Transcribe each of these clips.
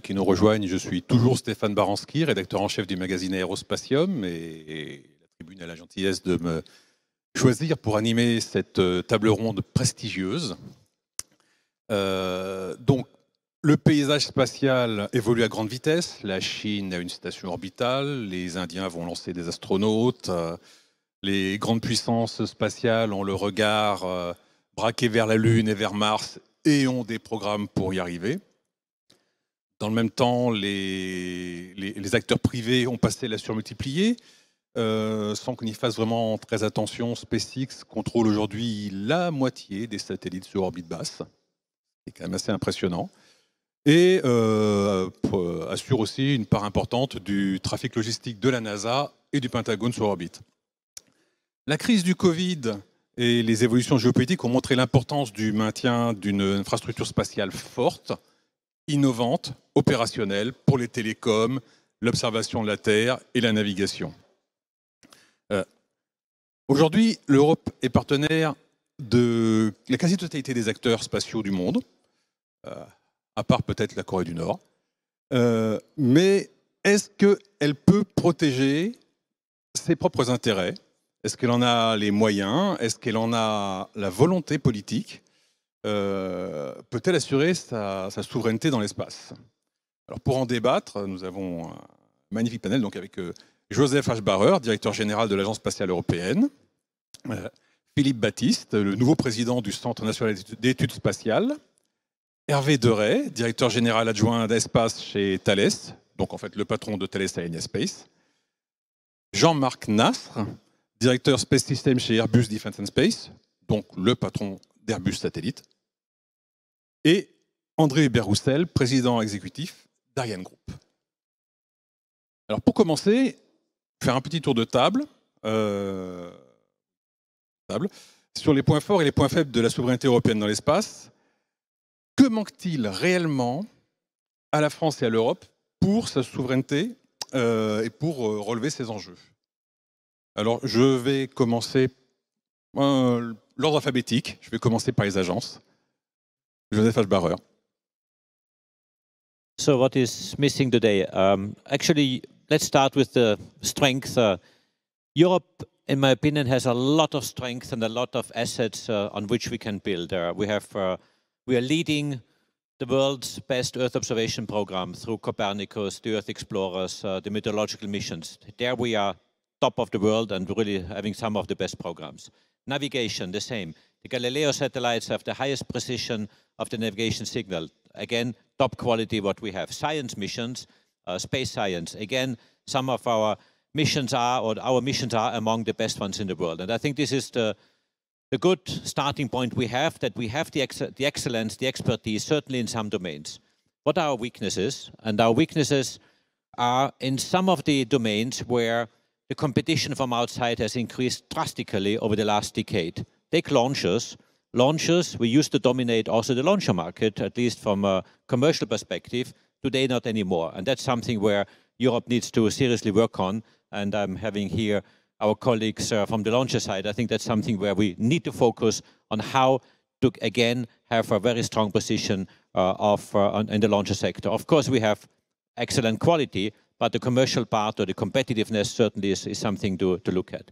qui nous rejoignent, je suis toujours Stéphane Baranski, rédacteur en chef du magazine Aérospatium, et, la tribune a la gentillesse de me choisir pour animer cette euh, table ronde prestigieuse. Euh, donc, le paysage spatial évolue à grande vitesse. La Chine a une station orbitale, les Indiens vont lancer des astronautes, euh, les grandes puissances spatiales ont le regard braqué vers la Lune et vers Mars et ont des programmes pour y arriver. Dans le même temps, les, acteurs privés ont passé la surmultiplier. Euh, sans qu'on y fasse vraiment très attention, SpaceX contrôle aujourd'hui la moitié des satellites sur orbite basse. C'est quand même assez impressionnant. Et euh, euh, assure aussi une part importante du trafic logistique de la NASA et du Pentagone sur orbite. La crise du Covid et les évolutions géopolitiques ont montré l'importance du maintien d'une infrastructure spatiale forte innovante, opérationnelle pour les télécoms, l'observation de la Terre et la navigation. Euh, aujourd'hui, l'Europe est partenaire de la quasi-totalité des acteurs spatiaux du monde, euh, à part peut-être la Corée du Nord. Euh, mais est-ce qu'elle peut protéger ses propres intérêts Est-ce qu'elle en a les moyens Est-ce qu'elle en a la volonté politique euh, peut-elle assurer sa, souveraineté dans l'espace Alors pour en débattre, nous avons un magnifique panel donc avec euh, Joseph H. Barreur, directeur général de l'Agence spatiale européenne, euh, Philippe Baptiste, le nouveau président du Centre national d'études spatiales, Hervé Deray, directeur général adjoint d'espace chez Thales, donc en fait le patron de Thales Alenia Space, Jean-Marc Nasr, directeur Space System chez Airbus Defence and Space, donc le patron Airbus Satellite, et André Berroussel, président exécutif d'Ariane Group. Alors pour commencer, faire un petit tour de euh, table, sur les points forts et les points faibles de la souveraineté européenne dans l'espace. Que manque-t-il réellement à la France et à l'Europe pour sa souveraineté euh, et pour euh, relever ses enjeux Alors je vais commencer l'ordre alphabétique. Je vais commencer par les agences. Joseph So what is missing today? Um, actually, let's start with the strength. Uh, Europe, in my opinion, has a lot of strength and a lot of assets uh, on which we can build. Uh, we have uh, we are leading the world's best Earth observation program through Copernicus, the Earth explorers, uh, the meteorological missions. There we are top of the world and really having some of the best programs. Navigation, the same. The Galileo satellites have the highest precision of the navigation signal. Again, top quality what we have. Science missions, uh, space science. Again, some of our missions are, or our missions are among the best ones in the world. And I think this is the, the good starting point we have, that we have the, ex the excellence, the expertise, certainly in some domains. What are our weaknesses? And our weaknesses are in some of the domains where the competition from outside has increased drastically over the last decade. Take launchers. Launchers, we used to dominate also the launcher market, at least from a commercial perspective. Today, not anymore. And that's something where Europe needs to seriously work on. And I'm having here our colleagues uh, from the launcher side. I think that's something where we need to focus on how to, again, have a very strong position uh, of, uh, in the launcher sector. Of course, we have excellent quality, but the commercial part or the competitiveness certainly is, is something to, to look at.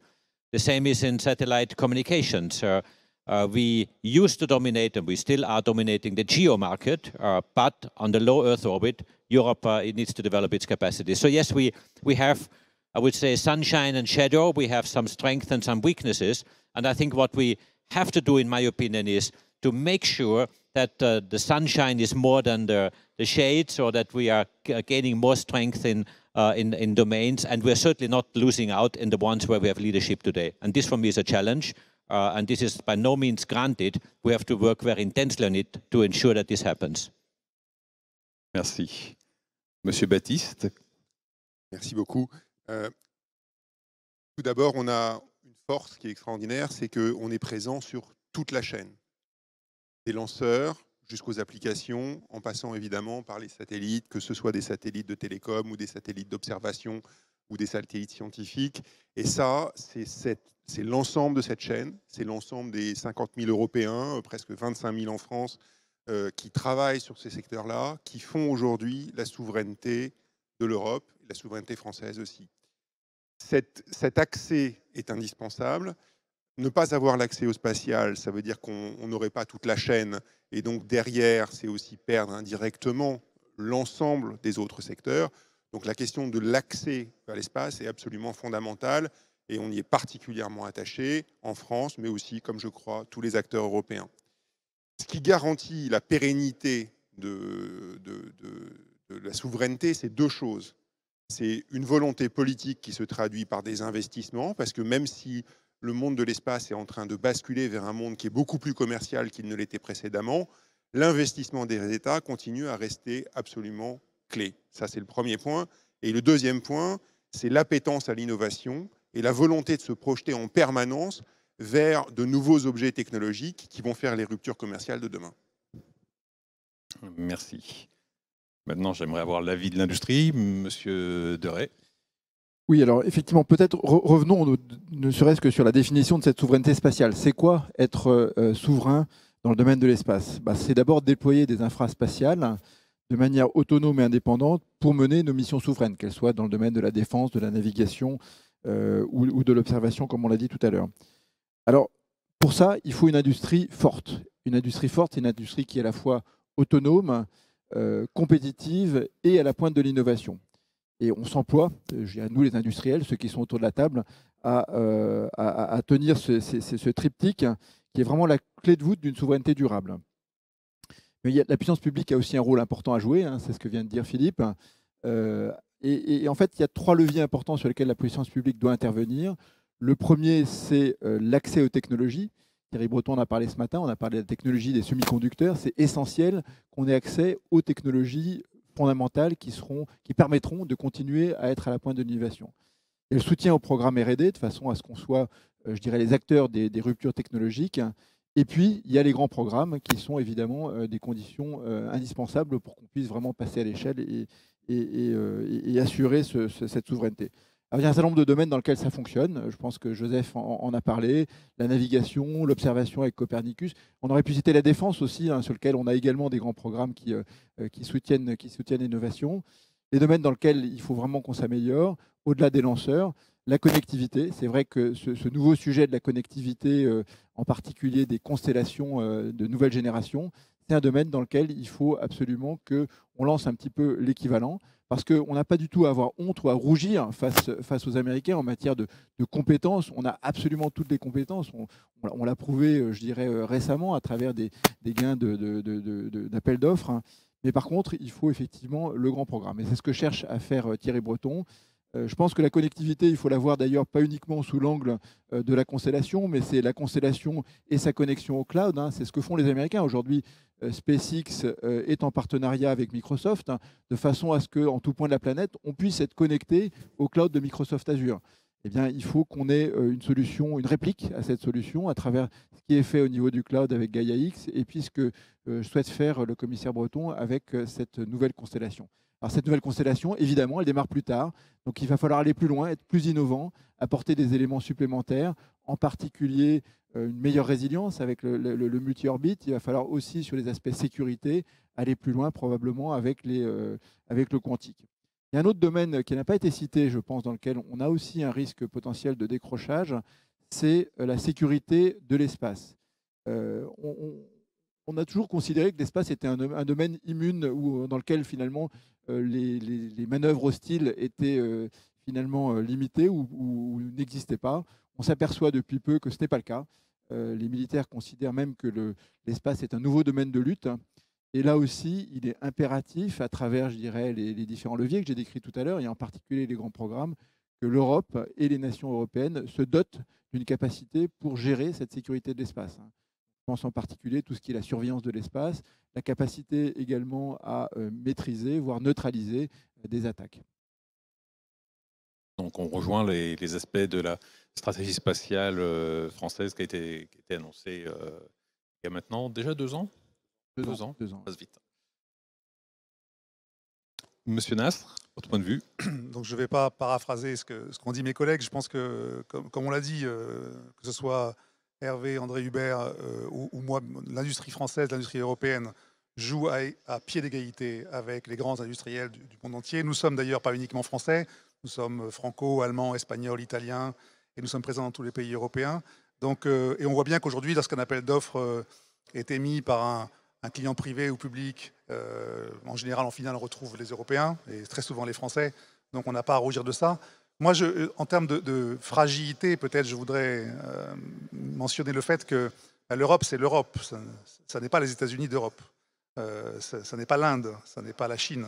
The same is in satellite communications. Uh, uh, we used to dominate, and we still are dominating the geo market, uh, but on the low Earth orbit, Europe uh, it needs to develop its capacity. So yes, we we have, I would say, sunshine and shadow. We have some strength and some weaknesses, and I think what we have to do, in my opinion, is to make sure that uh, the sunshine is more than the, the shades, or that we are gaining more strength in uh, in, in domains, and we're certainly not losing out in the ones where we have leadership today. And this for me is a challenge, uh, and this is by no means granted. We have to work very intensely on it to ensure that this happens. Merci. Monsieur Baptiste. Merci beaucoup. Euh, tout d'abord, on a une force qui est extraordinaire, c'est qu'on est présent sur toute la chaîne. Des lanceurs, jusqu'aux applications, en passant évidemment par les satellites, que ce soit des satellites de télécom ou des satellites d'observation ou des satellites scientifiques. Et ça, c'est l'ensemble de cette chaîne, c'est l'ensemble des 50 000 Européens, euh, presque 25 000 en France, euh, qui travaillent sur ces secteurs-là, qui font aujourd'hui la souveraineté de l'Europe, la souveraineté française aussi. cet accès est indispensable. Ne pas avoir l'accès au spatial, ça veut dire qu'on n'aurait pas toute la chaîne et donc derrière, c'est aussi perdre indirectement l'ensemble des autres secteurs. Donc la question de l'accès à l'espace est absolument fondamentale et on y est particulièrement attaché en France, mais aussi, comme je crois, tous les acteurs européens. Ce qui garantit la pérennité de, la souveraineté, c'est deux choses. C'est une volonté politique qui se traduit par des investissements, parce que même si le monde de l'espace est en train de basculer vers un monde qui est beaucoup plus commercial qu'il ne l'était précédemment, l'investissement des États continue à rester absolument clé. Ça, c'est le premier point. Et le deuxième point, c'est l'appétence à l'innovation et la volonté de se projeter en permanence vers de nouveaux objets technologiques qui vont faire les ruptures commerciales de demain. Merci. Maintenant, j'aimerais avoir l'avis de l'industrie. Monsieur Deray. Oui, alors effectivement, peut-être revenons ne, serait-ce que sur la définition de cette souveraineté spatiale. C'est quoi être euh, euh, souverain dans le domaine de l'espace bah, C'est d'abord déployer des infraspatiales de manière autonome et indépendante pour mener nos missions souveraines, qu'elles soient dans le domaine de la défense, de la navigation euh, ou, de l'observation, comme on l'a dit tout à l'heure. Alors, pour ça, il faut une industrie forte. Une industrie forte, c'est une industrie qui est à la fois autonome, compétitive et à la pointe de l'innovation. Et on s'emploie, à euh, nous les industriels, ceux qui sont autour de la table, à, euh, tenir ce, triptyque qui est vraiment la clé de voûte d'une souveraineté durable. Mais la puissance publique a aussi un rôle important à jouer, hein, c'est ce que vient de dire Philippe. Euh, et, en fait, il y a trois leviers importants sur lesquels la puissance publique doit intervenir. Le premier, c'est l'accès aux technologies. Thierry Breton en a parlé ce matin, on a parlé de la technologie des semi-conducteurs. C'est essentiel qu'on ait accès aux technologies fondamentales qui, seront, qui permettront de continuer à être à la pointe de l'innovation. Et le soutien au programme RD, de façon à ce qu'on soit, euh, je dirais, les acteurs des, ruptures technologiques. Et puis, il y a les grands programmes qui sont évidemment euh, des conditions euh, indispensables pour qu'on puisse vraiment passer à l'échelle et, assurer cette souveraineté. Ah, il y a un certain nombre de domaines dans lesquels ça fonctionne. Euh, je pense que Joseph en, a parlé. La navigation, l'observation avec Copernicus. On aurait pu citer la défense aussi, hein, sur lequel on a également des grands programmes qui, euh, euh, soutiennent, qui soutiennent l'innovation. Les domaines dans lesquels il faut vraiment qu'on s'améliore, au-delà des lanceurs. La connectivité, c'est vrai que ce, nouveau sujet de la connectivité, en particulier des constellations de nouvelle génération, c'est un domaine dans lequel il faut absolument qu'on lance un petit peu l'équivalent, parce qu'on n'a pas du tout à avoir honte ou à rougir face, face aux Américains en matière de, compétences. On a absolument toutes les compétences. On, l'a prouvé, euh, je dirais, euh, récemment à travers des, gains d'appels d'offres. Hein. Mais par contre, il faut effectivement le grand programme. Et c'est ce que cherche à faire euh, Thierry Breton. Euh, je pense que la connectivité, il faut la voir d'ailleurs pas uniquement sous l'angle euh, de la constellation, mais c'est la constellation et sa connexion au cloud. Hein. C'est ce que font les Américains. Aujourd'hui, euh, SpaceX est en partenariat avec Microsoft, hein, de façon à ce qu'en tout point de la planète, on puisse être connecté au cloud de Microsoft Azure. Eh bien, il faut qu'on ait une solution, une réplique à cette solution à travers ce qui est fait au niveau du cloud avec Gaia X et puis ce que souhaite faire le commissaire breton avec cette nouvelle constellation cette nouvelle constellation, évidemment, elle démarre plus tard, donc il va falloir aller plus loin, être plus innovant, apporter des éléments supplémentaires, en particulier euh, une meilleure résilience avec le, multi orbite. Il va falloir aussi, sur les aspects sécurité, aller plus loin probablement avec, les, euh, avec le quantique. Il y a un autre domaine qui n'a pas été cité, je pense, dans lequel on a aussi un risque potentiel de décrochage, c'est euh, la sécurité de l'espace. on, on a toujours considéré que l'espace était un, domaine immune ou euh, dans lequel finalement euh, les, manœuvres hostiles étaient euh, finalement limitées ou, n'existaient pas. On s'aperçoit depuis peu que ce n'est pas le cas. les militaires considèrent même que l'espace est un nouveau domaine de lutte. Et là aussi, il est impératif, à travers, je dirais, les, les différents leviers que j'ai décrits tout à l'heure, et en particulier les grands programmes, que l'Europe et les nations européennes se dotent d'une capacité pour gérer cette sécurité de l'espace. Hein pense en particulier tout ce qui est la surveillance de l'espace, la capacité également à euh, maîtriser, voire neutraliser euh, des attaques. Donc on rejoint les, aspects de la stratégie spatiale euh, française qui a été, annoncée il y a maintenant déjà deux ans Deux, ans, deux ans. Ça passe vite. Monsieur Nastre, votre point de vue Donc je ne vais pas paraphraser ce qu'ont dit mes collègues. Je pense que, comme, on l'a dit, que ce soit Hervé, André Hubert euh, ou, moi, l'industrie française, l'industrie européenne joue à, pied d'égalité avec les grands industriels du, monde entier. Nous sommes d'ailleurs pas uniquement français, nous sommes franco, allemands, espagnols, italiens, et nous sommes présents dans tous les pays européens. Donc, euh, et on voit bien qu'aujourd'hui, lorsqu'un appel d'offres euh, est émis par un, un, client privé ou public, en général, en finale, on retrouve les Européens et très souvent les Français. Donc on n'a pas à rougir de ça. Moi, je, euh, en termes de, fragilité, peut-être je voudrais euh, mentionner le fait que bah, l'Europe, c'est l'Europe. Ça, n'est pas les États-Unis d'Europe. Euh, ça, n'est pas l'Inde. Ça n'est pas la Chine.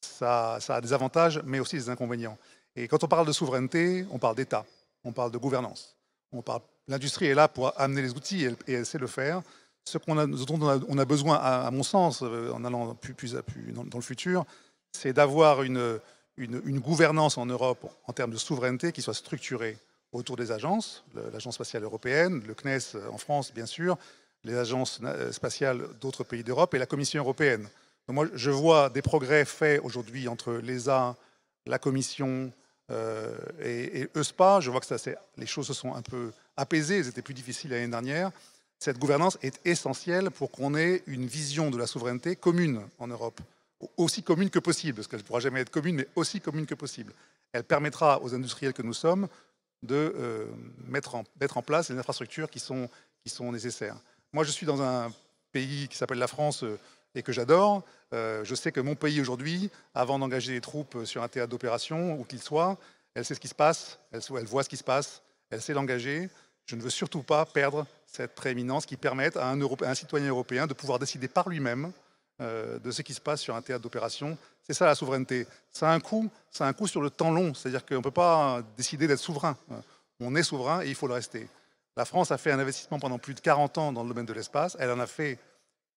Ça, a des avantages, mais aussi des inconvénients. Et quand on parle de souveraineté, on parle d'État, on parle de gouvernance. On parle... L'industrie est là pour amener les outils et elle, sait le faire. Ce, qu'on a, dont on a, besoin, à, mon sens, en allant plus, plus, plus dans le futur, c'est d'avoir une, une, gouvernance en Europe en termes de souveraineté qui soit structurée autour des agences, l'Agence spatiale européenne, le CNES euh, en France, bien sûr, les agences euh, spatiales d'autres pays d'Europe et la Commission européenne. moi, je vois des progrès faits aujourd'hui entre l'ESA, la Commission euh, et, et, ESPA. Je vois que les choses se sont un peu apaisées, elles étaient plus difficiles l'année dernière. Cette gouvernance est essentielle pour qu'on ait une vision de la souveraineté commune en Europe aussi commune que possible, parce qu'elle ne pourra jamais être commune, mais aussi commune que possible. Elle permettra aux industriels que nous sommes de euh, mettre, en, mettre en place les infrastructures qui sont, qui sont nécessaires. Moi, je suis dans un pays qui s'appelle la France euh, et que j'adore. Euh, je sais que mon pays aujourd'hui, avant d'engager des troupes sur un théâtre d'opération, où qu'il soit, elle sait ce qui se passe, elle, elle voit ce qui se passe, elle sait l'engager. Je ne veux surtout pas perdre cette prééminence qui permette à un, à un citoyen européen de pouvoir décider par lui-même euh, de ce qui se passe sur un théâtre d'opération. C'est ça la souveraineté. Ça a un coût, ça un coût sur le temps long, c'est-à-dire qu'on ne peut pas décider d'être souverain. Euh, on est souverain et il faut le rester. La France a fait un investissement pendant plus de 40 ans dans le domaine de l'espace. Elle en a fait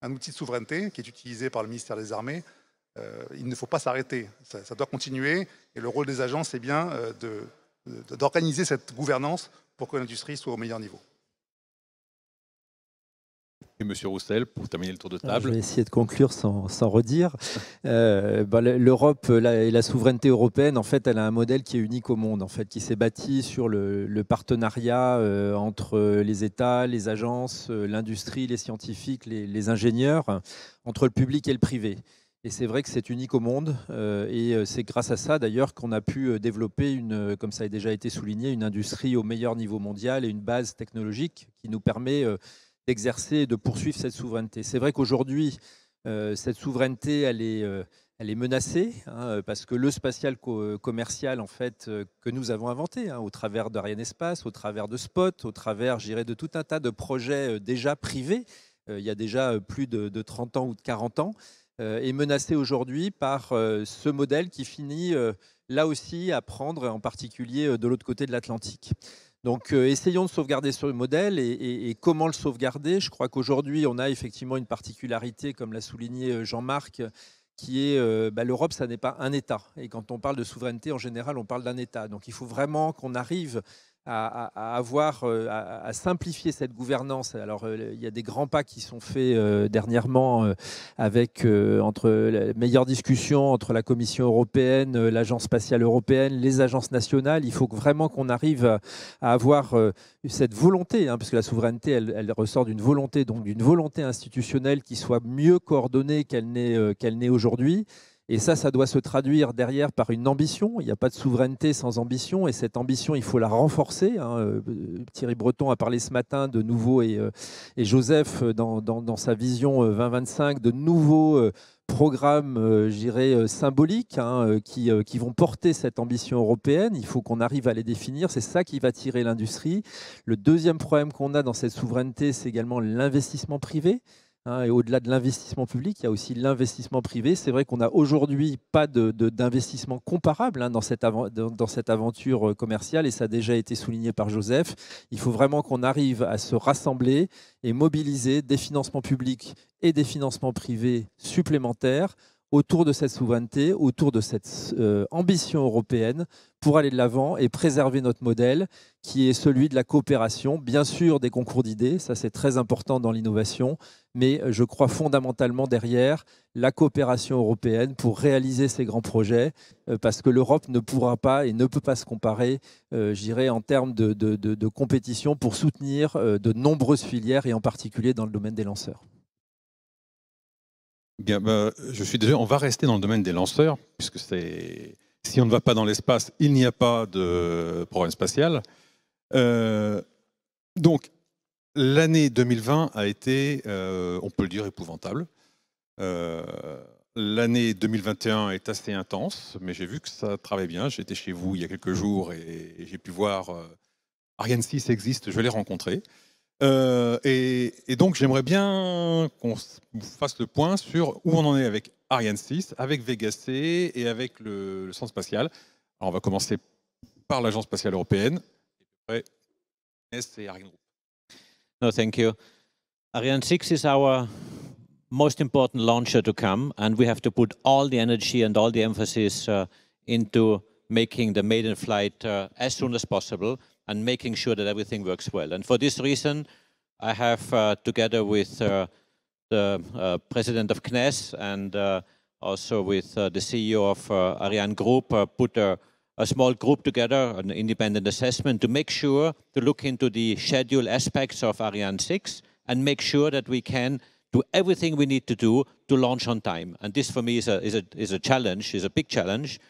un outil de souveraineté qui est utilisé par le ministère des Armées. Euh, il ne faut pas s'arrêter. Ça, doit continuer. Et le rôle des agences, c'est bien d'organiser cette gouvernance pour que l'industrie soit au meilleur niveau et Monsieur Roussel pour terminer le tour de euh, table. je vais essayer de conclure sans, redire. Euh, bah, L'Europe et la souveraineté européenne, en fait, elle a un modèle qui est unique au monde, en fait, qui s'est bâti sur le, partenariat euh, entre les États, les agences, l'industrie, les scientifiques, les, les ingénieurs, entre le public et le privé. Et c'est vrai que c'est unique au monde. et c'est grâce à ça, d'ailleurs, qu'on a pu développer, une, comme ça a déjà été souligné, une industrie au meilleur niveau mondial et une base technologique qui nous permet d'exercer de poursuivre cette souveraineté. C'est vrai qu'aujourd'hui, euh, cette souveraineté, elle est, euh, elle est menacée, hein, parce que le spatial commercial, en fait, euh, que nous avons inventé, hein, au travers d'Ariane Espace, au travers de Spot, au travers, j'irai de tout un tas de projets déjà privés, il y a déjà plus de, de 30 ans ou de 40 ans, est menacé aujourd'hui par ce modèle qui finit là aussi à prendre, en particulier de l'autre côté de l'Atlantique. Donc euh, essayons de sauvegarder ce modèle et, comment le sauvegarder. Je crois qu'aujourd'hui, on a effectivement une particularité, comme l'a souligné euh, Jean-Marc, qui est euh, bah, l'Europe, ça n'est pas un État. Et quand on parle de souveraineté, en général, on parle d'un État. Donc il faut vraiment qu'on arrive à, avoir, euh, à, simplifier cette gouvernance. Alors, euh, il y a des grands pas qui sont faits euh, dernièrement avec entre les meilleures discussions entre la Commission européenne, l'Agence spatiale européenne, les agences nationales. Il faut vraiment qu'on arrive à avoir cette volonté, hein, parce que la souveraineté, elle, elle ressort d'une volonté, donc d'une volonté institutionnelle qui soit mieux coordonnée qu'elle n'est qu'elle n'est aujourd'hui. Et ça, ça doit se traduire derrière par une ambition. Il n'y a pas de souveraineté sans ambition. Et cette ambition, il faut la renforcer. Hein. Euh, Thierry Breton a parlé ce matin de nouveau, et, euh, Joseph, euh, dans, sa vision 2025, de nouveaux programmes, j'irais, symboliques hein, qui, qui, vont porter cette ambition européenne. Il faut qu'on arrive à les définir. C'est ça qui va tirer l'industrie. Le deuxième problème qu'on a dans cette souveraineté, c'est également l'investissement privé. Hein, et au-delà de l'investissement public, il y a aussi l'investissement privé. C'est vrai qu'on n'a aujourd'hui pas d'investissement comparable hein, dans, dans, cette aventure euh, commerciale, et ça a déjà été souligné par Joseph. Il faut vraiment qu'on arrive à se rassembler et mobiliser des financements publics et des financements privés supplémentaires autour de cette souveraineté, autour de cette euh, ambition européenne pour aller de l'avant et préserver notre modèle qui est celui de la coopération, bien sûr des concours d'idées, ça c'est très important dans l'innovation, mais je crois fondamentalement derrière la coopération européenne pour réaliser ces grands projets, euh, parce que l'Europe ne pourra pas et ne peut pas se comparer, euh, je j'irai en termes de, compétition pour soutenir de nombreuses filières et en particulier dans le domaine des lanceurs. Bah, je suis désolé, on va rester dans le domaine des lanceurs, puisque c'est si on ne va pas dans l'espace, il n'y a pas de problème spatial. Euh, donc, l'année 2020 a été, euh, on peut le dire, épouvantable. Euh, l'année 2021 est assez intense, mais j'ai vu que ça travaillait bien. J'étais chez vous il y a quelques jours et, et j'ai pu voir Ariane 6 existe, je l'ai rencontré. Euh, et, donc, j'aimerais bien qu'on fasse le point sur où on en est avec Ariane 6, avec Vega C et avec le, centre spatial. Alors, on va commencer par l'Agence spatiale européenne et c'est Ariane Group. No, thank you. Ariane 6 is our most important launcher to come, and we have to put all the energy and all the emphasis uh, into making the maiden flight uh, as soon as possible. and making sure that everything works well. And for this reason, I have, uh, together with uh, the uh, president of CNES and uh, also with uh, the CEO of uh, Ariane Group, put a, a, small group together, an independent assessment, to make sure to look into the schedule aspects of Ariane 6 and make sure that we can do everything we need to do to launch on time. And this, for me, is a, is a, is a challenge, is a big challenge,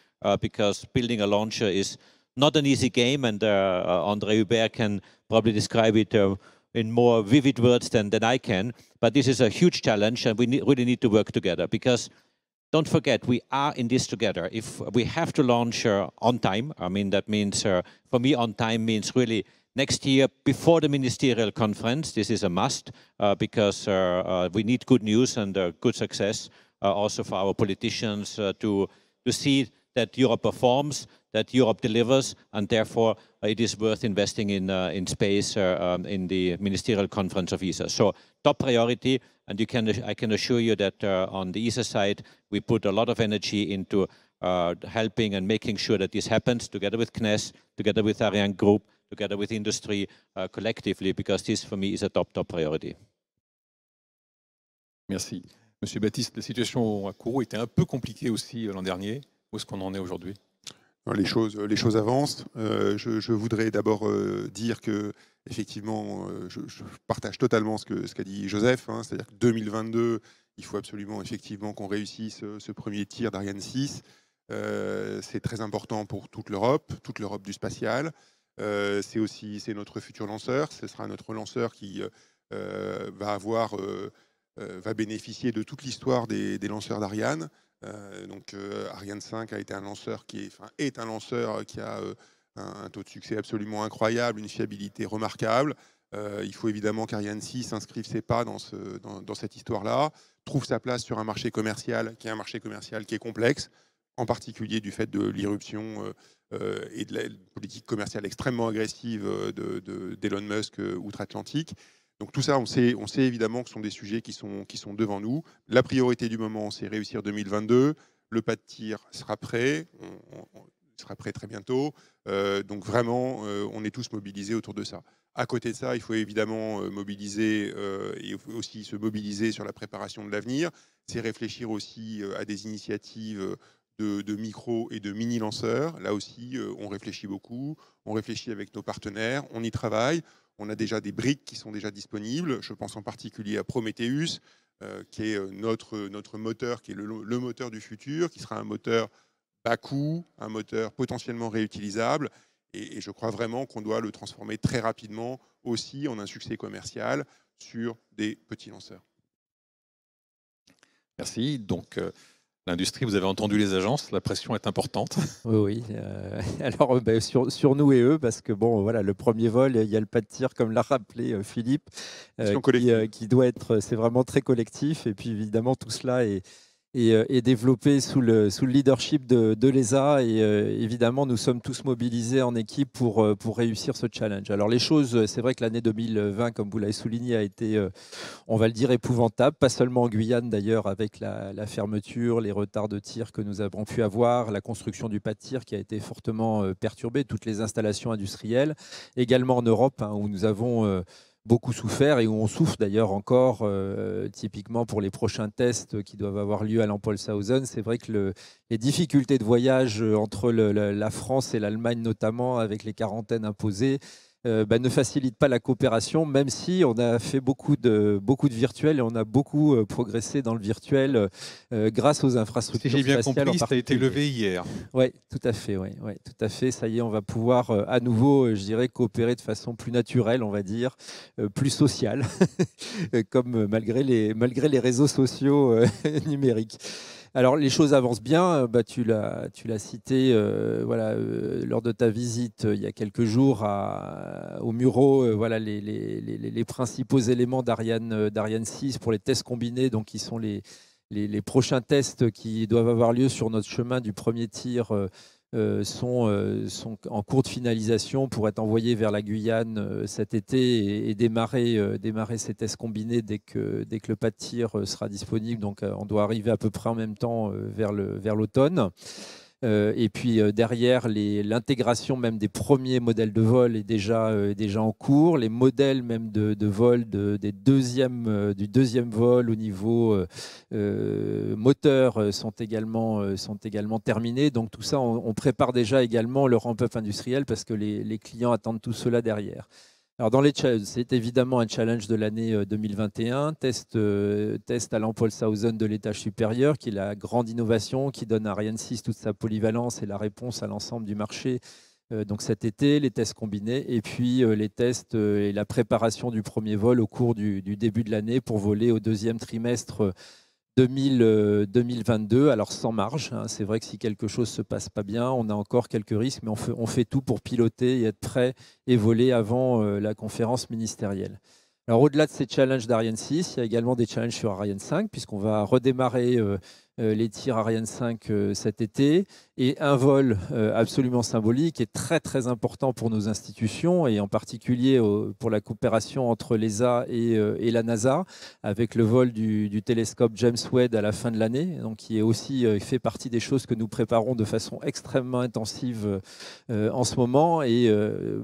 because building a launcher is not an easy game, and uh, uh Andre Hubert can probably describe it uh, in more vivid words than, than I can. But this is a huge challenge, and we ne really need to work together because don't forget, we are in this together. If we have to launch uh, on time, I mean, that means uh, for me, on time means really next year before the ministerial conference. This is a must uh, because uh, uh, we need good news and good success also for our politicians to, to see that Europe performs, that Europe delivers, and therefore uh, it is worth investing in, uh, in space uh, um, in the ministerial conference of ESA. So top priority, and you can, I can assure you that on the ESA side, we put a lot of energy into helping and making sure that this happens together with CNES, together with Ariane Group, together with industry uh, collectively, because this for me is a top, top priority. Merci. Monsieur Baptiste, la situation à Kourou était un peu compliquée aussi euh, l'an dernier. Où est-ce qu'on en est aujourd'hui les choses, euh, les choses avancent. Euh, je, voudrais d'abord euh, dire que, effectivement, je, partage totalement ce qu'a ce qu'a dit Joseph, hein. c'est-à-dire que 2022, il faut absolument effectivement qu'on réussisse ce premier tir d'Ariane 6. c'est très important pour toute l'Europe, toute l'Europe du spatial. c'est aussi c'est notre futur lanceur. Ce sera notre lanceur qui va avoir va bénéficier de toute l'histoire des lanceurs d'Ariane. Euh, donc euh, Ariane 5 a été un lanceur qui est, est un lanceur euh, qui a un, taux de succès absolument incroyable, une fiabilité remarquable. il faut évidemment qu'Ariane 6 s'inscrive ses pas dans, ce, dans, cette histoire-là, trouve sa place sur un marché commercial qui est un marché commercial qui est complexe, en particulier du fait de l'irruption et de la politique commerciale extrêmement agressive d'Elon Musk outre-Atlantique. Donc tout ça, on sait, on sait évidemment que ce sont des sujets qui sont, qui sont devant nous. La priorité du moment, c'est réussir 2022. Le pas de tir sera prêt, il sera prêt très bientôt. Euh, donc vraiment, euh, on est tous mobilisés autour de ça. À côté de ça, il faut évidemment euh, mobiliser et aussi se mobiliser sur la préparation de l'avenir. C'est réfléchir aussi à des initiatives de, de, micro et de mini lanceurs. Là aussi, on réfléchit beaucoup, on réfléchit avec nos partenaires, on y travaille. On a déjà des briques qui sont déjà disponibles. Je pense en particulier à Prometheus, euh, qui est euh, notre, euh, notre moteur, qui est le, moteur du futur, qui sera un moteur bas coût, un moteur potentiellement réutilisable. Et, je crois vraiment qu'on doit le transformer très rapidement aussi en un succès commercial sur des petits lanceurs. Merci. Donc, l'industrie, vous avez entendu les agences, la pression est importante. Oui, oui. Euh, alors euh, ben, sur, sur, nous et eux, parce que bon, voilà, le premier vol, il y a le pas de tir, comme l'a rappelé euh, Philippe, qui, qui, doit être, c'est vraiment très collectif. Et puis évidemment, tout cela est, euh, et, développé sous le, sous leadership de, l'ESA. Et euh, évidemment, nous sommes tous mobilisés en équipe pour, euh, pour réussir ce challenge. Alors les choses, c'est vrai que l'année 2020, comme vous l'avez souligné, a été, on va le dire, épouvantable, pas seulement en Guyane d'ailleurs, avec la, fermeture, les retards de tir que nous avons pu avoir, la construction du pas de tir qui a été fortement perturbée, toutes les installations industrielles, également en Europe, hein, où nous avons beaucoup souffert et où on souffre d'ailleurs encore, euh, typiquement pour les prochains tests qui doivent avoir lieu à Lampolshausen. C'est vrai que les difficultés de voyage euh, entre la France et l'Allemagne notamment, avec les quarantaines imposées, euh, bah, ne facilite pas la coopération, même si on a fait beaucoup de, beaucoup de virtuel et on a beaucoup euh, progressé dans le virtuel euh, grâce aux infrastructures. Si j'ai bien compris, ça a été levé hier. Oui, tout à fait. tout à fait. Ça y est, on va pouvoir à nouveau, je dirais, coopérer de façon plus naturelle, on va dire, plus sociale, comme malgré les, malgré les réseaux sociaux numériques. Alors les choses avancent bien. Euh, bah, tu l'as, tu l'as cité, euh, voilà, euh, lors de ta visite il y a quelques jours au Muro, voilà les, principaux éléments d'Ariane, d'Ariane 6 pour les tests combinés, donc qui sont les, prochains tests qui doivent avoir lieu sur notre chemin du premier tir euh, euh, sont, en cours de finalisation pour être envoyés vers la Guyane euh, cet été et, démarrer, démarrer ces tests combinés dès que, le pas de tir sera disponible. Donc on doit arriver à peu près en même temps vers l'automne. Euh, et puis euh, derrière, l'intégration même des premiers modèles de vol est déjà, euh, déjà en cours. Les modèles même de, vol du deuxième vol au niveau moteur sont également, terminés. Donc tout ça, on, prépare déjà également le ramp-up industriel parce que les clients attendent tout cela derrière. Alors dans les c'est évidemment un challenge de l'année 2021, euh, test, euh, test à sauzen de l'étage supérieur, qui est la grande innovation, qui donne à Ariane 6 toute sa polyvalence et la réponse à l'ensemble du marché. Euh, donc cet été, les tests combinés et puis les tests et la préparation du premier vol au cours du, du début de l'année pour voler au deuxième trimestre 2000, 2022, euh, alors sans marge. Hein. c'est vrai que si quelque chose se passe pas bien, on a encore quelques risques, mais on fait, tout pour piloter et être prêt et voler avant euh, la conférence ministérielle. Alors au-delà de ces challenges d'Ariane 6, il y a également des challenges sur Ariane 5, puisqu'on va redémarrer euh, euh, les tirs Ariane 5 euh, cet été et un vol euh, absolument symbolique et très très important pour nos institutions et en particulier pour la coopération entre l'ESA et, la NASA avec le vol du, télescope James Webb à la fin de l'année, donc qui est aussi fait partie des choses que nous préparons de façon extrêmement intensive en ce moment et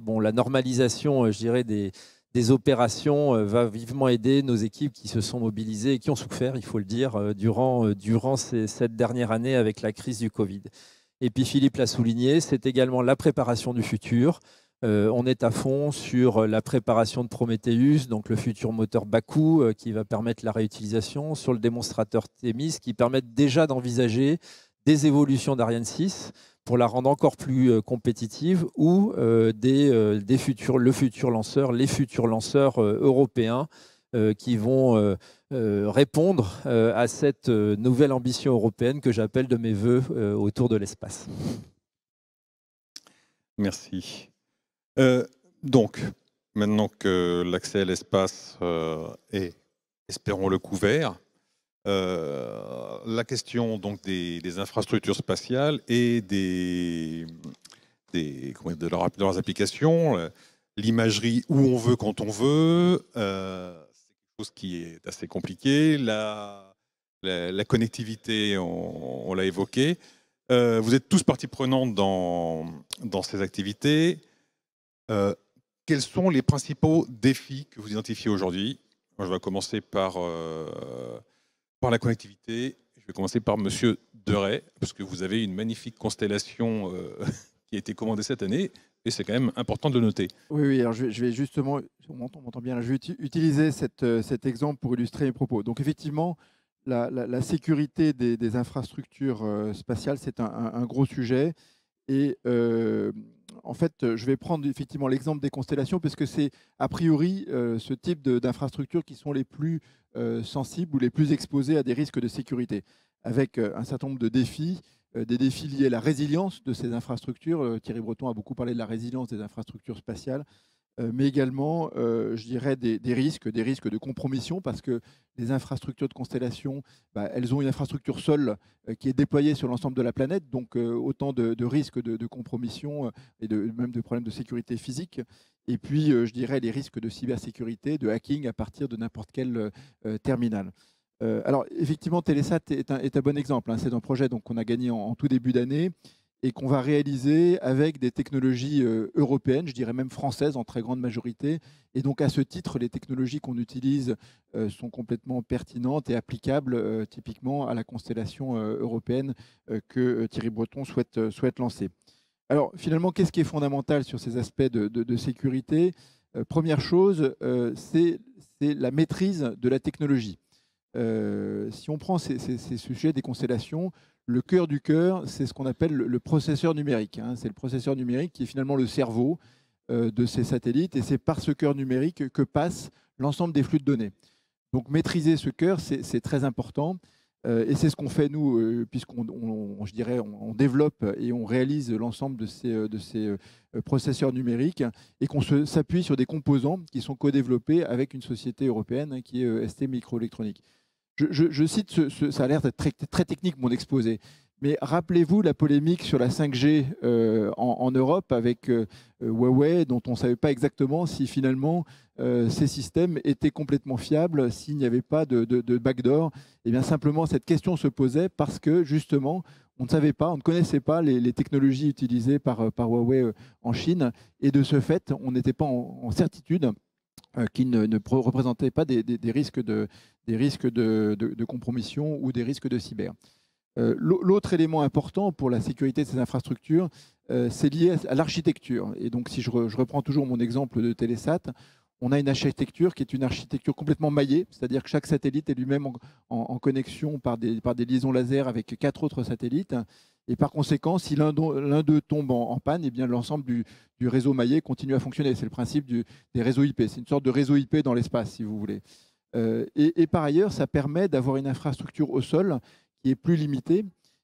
bon la normalisation, je dirais des des opérations euh, va vivement aider nos équipes qui se sont mobilisées et qui ont souffert, il faut le dire, euh, durant, euh, durant cette dernière année avec la crise du Covid. Et puis Philippe l'a souligné, c'est également la préparation du futur. on est à fond sur la préparation de Prometheus, donc le futur moteur Baku qui va permettre la réutilisation, sur le démonstrateur Témis, qui permettent déjà d'envisager des évolutions d'Ariane 6 pour la rendre encore plus euh, compétitive, ou euh, euh, des, futurs, le futur lanceur, les futurs lanceurs européens qui vont répondre à cette nouvelle ambition européenne que j'appelle de mes voeux autour de l'espace. Merci. donc, maintenant que l'accès à l'espace est, espérons-le, couvert, euh, la question donc des, infrastructures spatiales et des, de, leurs applications, euh, l'imagerie où on veut, quand on veut, euh, c'est quelque chose qui est assez compliqué. La, la, connectivité, on, l'a évoqué. Euh, vous êtes tous partie prenante dans, dans ces activités. quels sont les principaux défis que vous identifiez aujourd'hui Je vais commencer par par la connectivité. Je vais commencer par Monsieur Deray, parce que vous avez une magnifique constellation euh, qui a été commandée cette année, et c'est quand même important de le noter. Oui, oui alors je vais, justement, on m'entend bien, je vais utiliser cette, euh, cet exemple pour illustrer mes propos. Donc effectivement, la, sécurité des, infrastructures euh, spatiales, c'est un, gros sujet. Et euh, en fait, euh, je vais prendre effectivement l'exemple des constellations, parce que c'est a priori euh, ce type d'infrastructures qui sont les plus sensibles ou les plus exposées à des risques de sécurité, avec un certain nombre de défis des défis liés à la résilience de ces infrastructures. Thierry Breton a beaucoup parlé de la résilience des infrastructures spatiales. Euh, mais également, euh, je dirais, des, risques, des risques de compromission, parce que les infrastructures de constellation, bah, elles ont une infrastructure seule euh, qui est déployée sur l'ensemble de la planète, donc autant de, risques de, compromission et même de problèmes de sécurité physique. Et puis, je dirais, les risques de cybersécurité, de hacking à partir de n'importe quel terminal. alors, effectivement, Telesat est un, bon exemple. Hein. C'est un projet qu'on a gagné en tout début d'année et qu'on va réaliser avec des technologies euh, européennes, je dirais même françaises en très grande majorité. Et donc à ce titre, les technologies qu'on utilise euh, sont complètement pertinentes et applicables euh, typiquement à la constellation européenne que Thierry Breton souhaite, souhaite lancer. Alors finalement, qu'est-ce qui est fondamental sur ces aspects de, sécurité Première chose, c'est la maîtrise de la technologie. si on prend ces, ces sujets des constellations, le cœur du cœur, c'est ce qu'on appelle le, processeur numérique. Hein. C'est le processeur numérique qui est finalement le cerveau euh, de ces satellites, et c'est par ce cœur numérique que passe l'ensemble des flux de données. Donc maîtriser ce cœur, c'est très important. Euh, et c'est ce qu'on fait, nous, euh, puisqu'on, je dirais, on, développe et on réalise l'ensemble de ces, de ces processeurs numériques et qu'on s'appuie sur des composants qui sont co-développés avec une société européenne hein, qui est ST Microélectronique. Je, cite, ça a l'air d'être très, technique mon exposé, mais rappelez-vous la polémique sur la 5G euh, en, Europe avec euh, euh, Huawei, dont on ne savait pas exactement si finalement ces systèmes étaient complètement fiables, s'il n'y avait pas de, backdoor. Et eh bien simplement, cette question se posait parce que justement, on ne savait pas, on ne connaissait pas les, technologies utilisées par, Huawei en Chine, et de ce fait, on n'était pas en certitude euh, qui ne, ne représentaient pas des, des, risques, de, compromission ou des risques de cyber. Euh, l'autre élément important pour la sécurité de ces infrastructures, euh, c'est lié à, l'architecture. Et donc, si je, reprends toujours mon exemple de Télésat, on a une architecture qui est une architecture complètement maillée, c'est-à-dire que chaque satellite est lui-même en, connexion par des, par des liaisons laser avec quatre autres satellites. Et par conséquent, si l'un d'eux tombe en, panne, eh bien l'ensemble du, du, réseau maillé continue à fonctionner. C'est le principe du, des réseaux IP. C'est une sorte de réseau IP dans l'espace, si vous voulez. Euh, et, par ailleurs, ça permet d'avoir une infrastructure au sol qui est plus limitée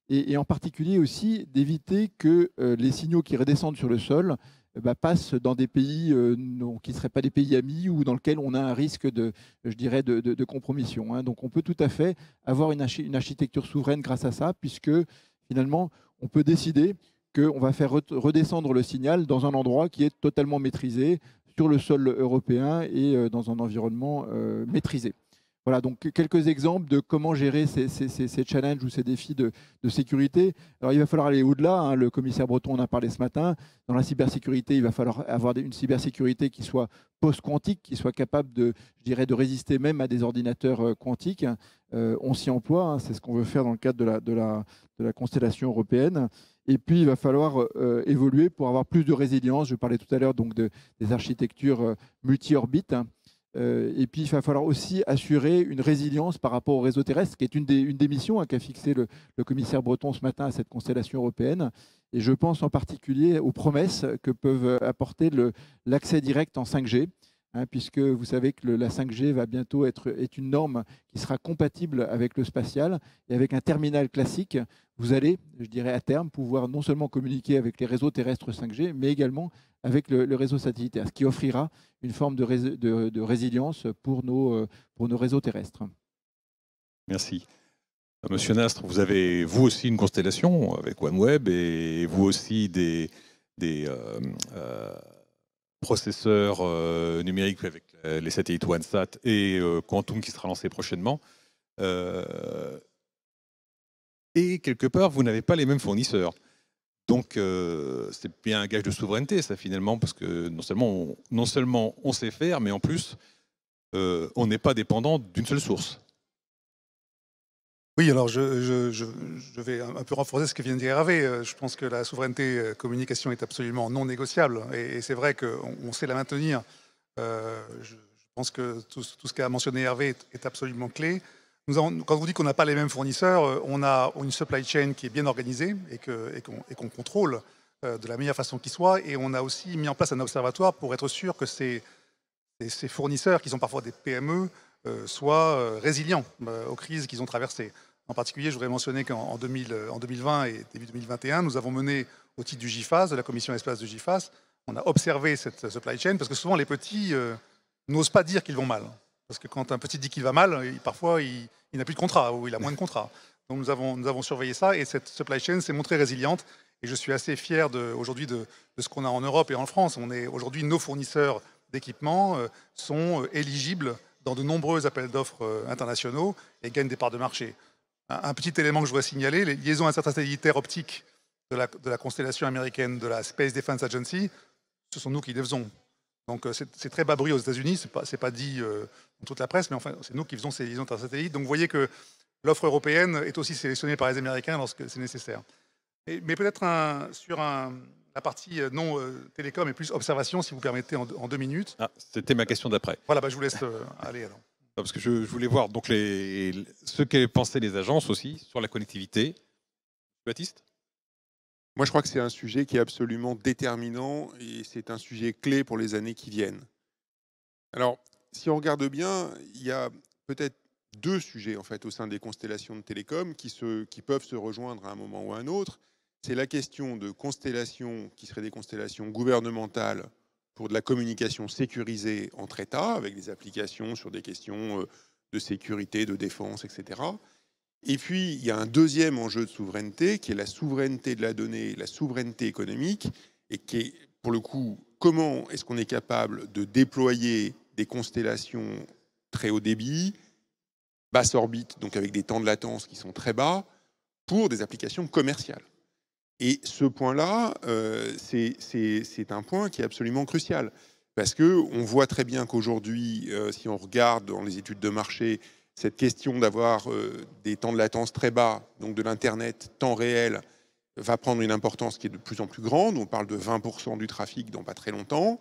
et, en particulier aussi d'éviter que euh, les signaux qui redescendent sur le sol euh, bah, passent dans des pays non, qui ne seraient pas des pays amis ou dans lesquels on a un risque de, je dirais, de, de, compromission. Hein. Donc on peut tout à fait avoir une, une architecture souveraine grâce à ça, puisque finalement, on peut décider qu'on va faire redescendre le signal dans un endroit qui est totalement maîtrisé, sur le sol européen et euh, dans un environnement euh, maîtrisé. Voilà, donc quelques exemples de comment gérer ces, challenges ou ces défis de, sécurité. Alors il va falloir aller au-delà. Hein. Le commissaire Breton en a parlé ce matin. Dans la cybersécurité, il va falloir avoir une cybersécurité qui soit post-quantique, qui soit capable de, je dirais, de résister même à des ordinateurs euh, quantiques. Euh, on s'y emploie, hein. c'est ce qu'on veut faire dans le cadre de la, constellation européenne. Et puis, il va falloir euh, évoluer pour avoir plus de résilience. Je parlais tout à l'heure donc de, des architectures multi-orbites. Hein. Euh, et puis, il va falloir aussi assurer une résilience par rapport au réseau terrestre, qui est une des, missions hein, qu'a fixé le, le, commissaire breton ce matin à cette constellation européenne. Et je pense en particulier aux promesses que peuvent apporter l'accès direct en 5G. Hein, puisque vous savez que la 5G va bientôt être est une norme qui sera compatible avec le spatial et avec un terminal classique, vous allez, je dirais à terme, pouvoir non seulement communiquer avec les réseaux terrestres 5G, mais également avec le, réseau satellitaire, ce qui offrira une forme de, résilience pour nos, euh, pour nos réseaux terrestres. Merci. Monsieur Nastre, vous avez vous aussi une constellation avec OneWeb et vous aussi des, des euh, euh, processeurs euh, numérique avec les satellites OneSat et euh, Quantum qui sera lancé prochainement. Euh, et quelque part, vous n'avez pas les mêmes fournisseurs. Donc, c'est bien un gage de souveraineté, ça, finalement, parce que non seulement on, non seulement on sait faire, mais en plus, on n'est pas dépendant d'une seule source. Oui, alors je, vais un peu renforcer ce que vient de dire Hervé. Euh, je pense que la souveraineté euh, communication est absolument non négociable. Et, c'est vrai qu'on sait la maintenir. Euh, je, pense que tout, ce qu'a mentionné Hervé est, absolument clé. quand on dit qu'on n'a pas les mêmes fournisseurs, on a une supply chain qui est bien organisée et qu'on et contrôle de la meilleure façon qui soit. Et on a aussi mis en place un observatoire pour être sûr que ces, ces fournisseurs, qui sont parfois des PME, soient résilients aux crises qu'ils ont traversées. En particulier, je voudrais mentionner qu'en 2020 euh, et début 2021, nous avons mené au titre du GIFAS, de la commission espace du GIFAS, on a observé cette euh, supply chain parce que souvent les petits euh, n'osent pas dire qu'ils vont mal. Parce que quand un petit dit qu'il va mal, parfois il, n'a plus de contrat ou il a moins de contrat. Donc nous avons, surveillé ça et cette supply chain s'est montrée résiliente. Et je suis assez fier aujourd'hui de, ce qu'on a en Europe et en France. On est aujourd'hui nos fournisseurs d'équipements sont éligibles dans de nombreux appels d'offres internationaux et gagnent des parts de marché. Un, petit élément que je voudrais signaler, les liaisons intersatellitaires optiques de la, de la, constellation américaine de la Space Defense Agency, ce sont nous qui les faisons. Donc euh, c'est très bas bruit aux États-Unis, ce n'est pas, dit euh, dans toute la presse, mais enfin c'est nous qui faisons ces liaisons intersatellites. Donc vous voyez que l'offre européenne est aussi sélectionnée par les Américains lorsque c'est nécessaire. mais peut-être sur la partie euh, non télécom et plus observation, si vous permettez, en, deux minutes. Ah, c'était ma question d'après. Voilà, bah, je vous laisse aller alors parce que je, voulais voir donc ce qu'elles pensé les agences aussi sur la connectivité. Baptiste Moi, je crois que c'est un sujet qui est absolument déterminant et c'est un sujet clé pour les années qui viennent. Alors, si on regarde bien, il y a peut-être deux sujets en fait au sein des constellations de télécom qui, qui peuvent se rejoindre à un moment ou à un autre. C'est la question de constellations qui seraient des constellations gouvernementales pour de la communication sécurisée entre États, avec des applications sur des questions euh, de sécurité, de défense, etc. Et puis, il y a un deuxième enjeu de souveraineté, qui est la souveraineté de la donnée, la souveraineté économique, et qui est, pour le coup, comment est-ce qu'on est capable de déployer des constellations très haut débit, basse orbite, donc avec des temps de latence qui sont très bas, pour des applications commerciales. Et ce point-là, euh, c'est un point qui est absolument crucial. Parce qu'on voit très bien qu'aujourd'hui, euh, si on regarde dans les études de marché, cette question d'avoir euh, des temps de latence très bas, donc de l'Internet temps réel, va prendre une importance qui est de plus en plus grande. On parle de 20% du trafic dans pas très longtemps.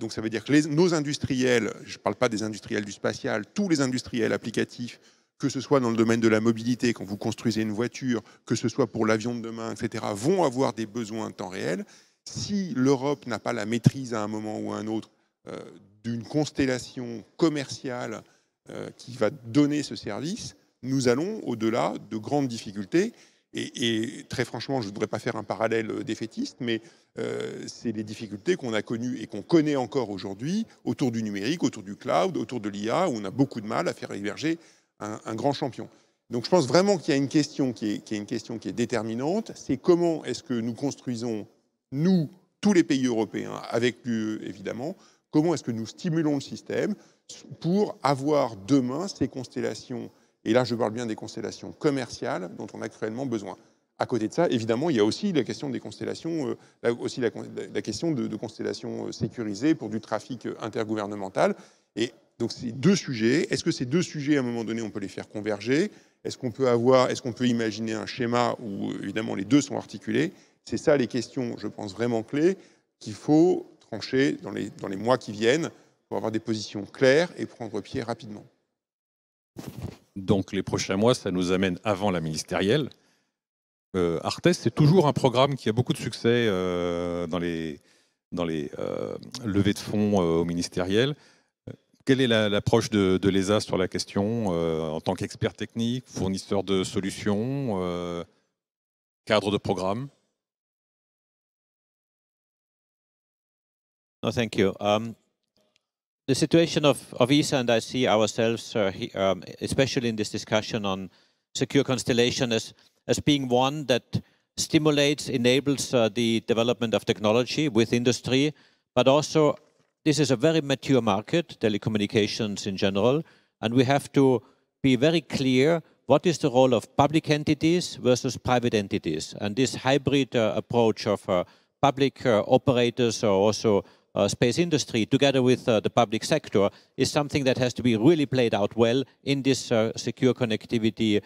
donc ça veut dire que nos industriels, je ne parle pas des industriels du spatial, tous les industriels applicatifs que ce soit dans le domaine de la mobilité, quand vous construisez une voiture, que ce soit pour l'avion de demain, etc., vont avoir des besoins en temps réel. Si l'Europe n'a pas la maîtrise à un moment ou à un autre euh, d'une constellation commerciale euh, qui va donner ce service, nous allons au-delà de grandes difficultés. Et, très franchement, je ne voudrais pas faire un parallèle euh, défaitiste, mais c'est les difficultés qu'on a connues et qu'on connaît encore aujourd'hui autour du numérique, autour du cloud, autour de l'IA, où on a beaucoup de mal à faire héberger un, grand champion. Donc je pense vraiment qu'il y a une question qui est, une question qui est déterminante, c'est comment est-ce que nous construisons, nous, tous les pays européens, avec l'UE évidemment, comment est-ce que nous stimulons le système pour avoir demain ces constellations, et là je parle bien des constellations commerciales dont on a cruellement besoin. À côté de ça, évidemment, il y a aussi la question des constellations, euh, aussi la, question de, constellations euh, sécurisées pour du trafic euh, intergouvernemental. Et donc c'est deux sujets. Est-ce que ces deux sujets, à un moment donné, on peut les faire converger Est-ce qu'on peut avoir, est-ce qu'on peut imaginer un schéma où évidemment les deux sont articulés C'est ça les questions, je pense vraiment clés, qu'il faut trancher dans les, mois qui viennent pour avoir des positions claires et prendre pied rapidement. Donc les prochains mois, ça nous amène avant la ministérielle. Euh, Artes, c'est toujours un programme qui a beaucoup de succès euh, dans les, dans les euh, levées de fonds euh, au ministériel. Quelle est l'approche de, de l'ESA sur la question euh, en tant qu'expert technique, fournisseur de solutions, euh, cadre de programme No, thank you. Um, the situation of, of ESA and I see ourselves, uh, um, especially in this discussion on secure constellation, as, as being one that stimulates, enables uh, the development of technology with industry, but also this is a very mature market, telecommunications in general, and we have to be very clear what is the role of public entities versus private entities. And this hybrid uh, approach of uh, public uh, operators or also uh, space industry together with uh, the public sector is something that has to be really played out well in this uh, secure connectivity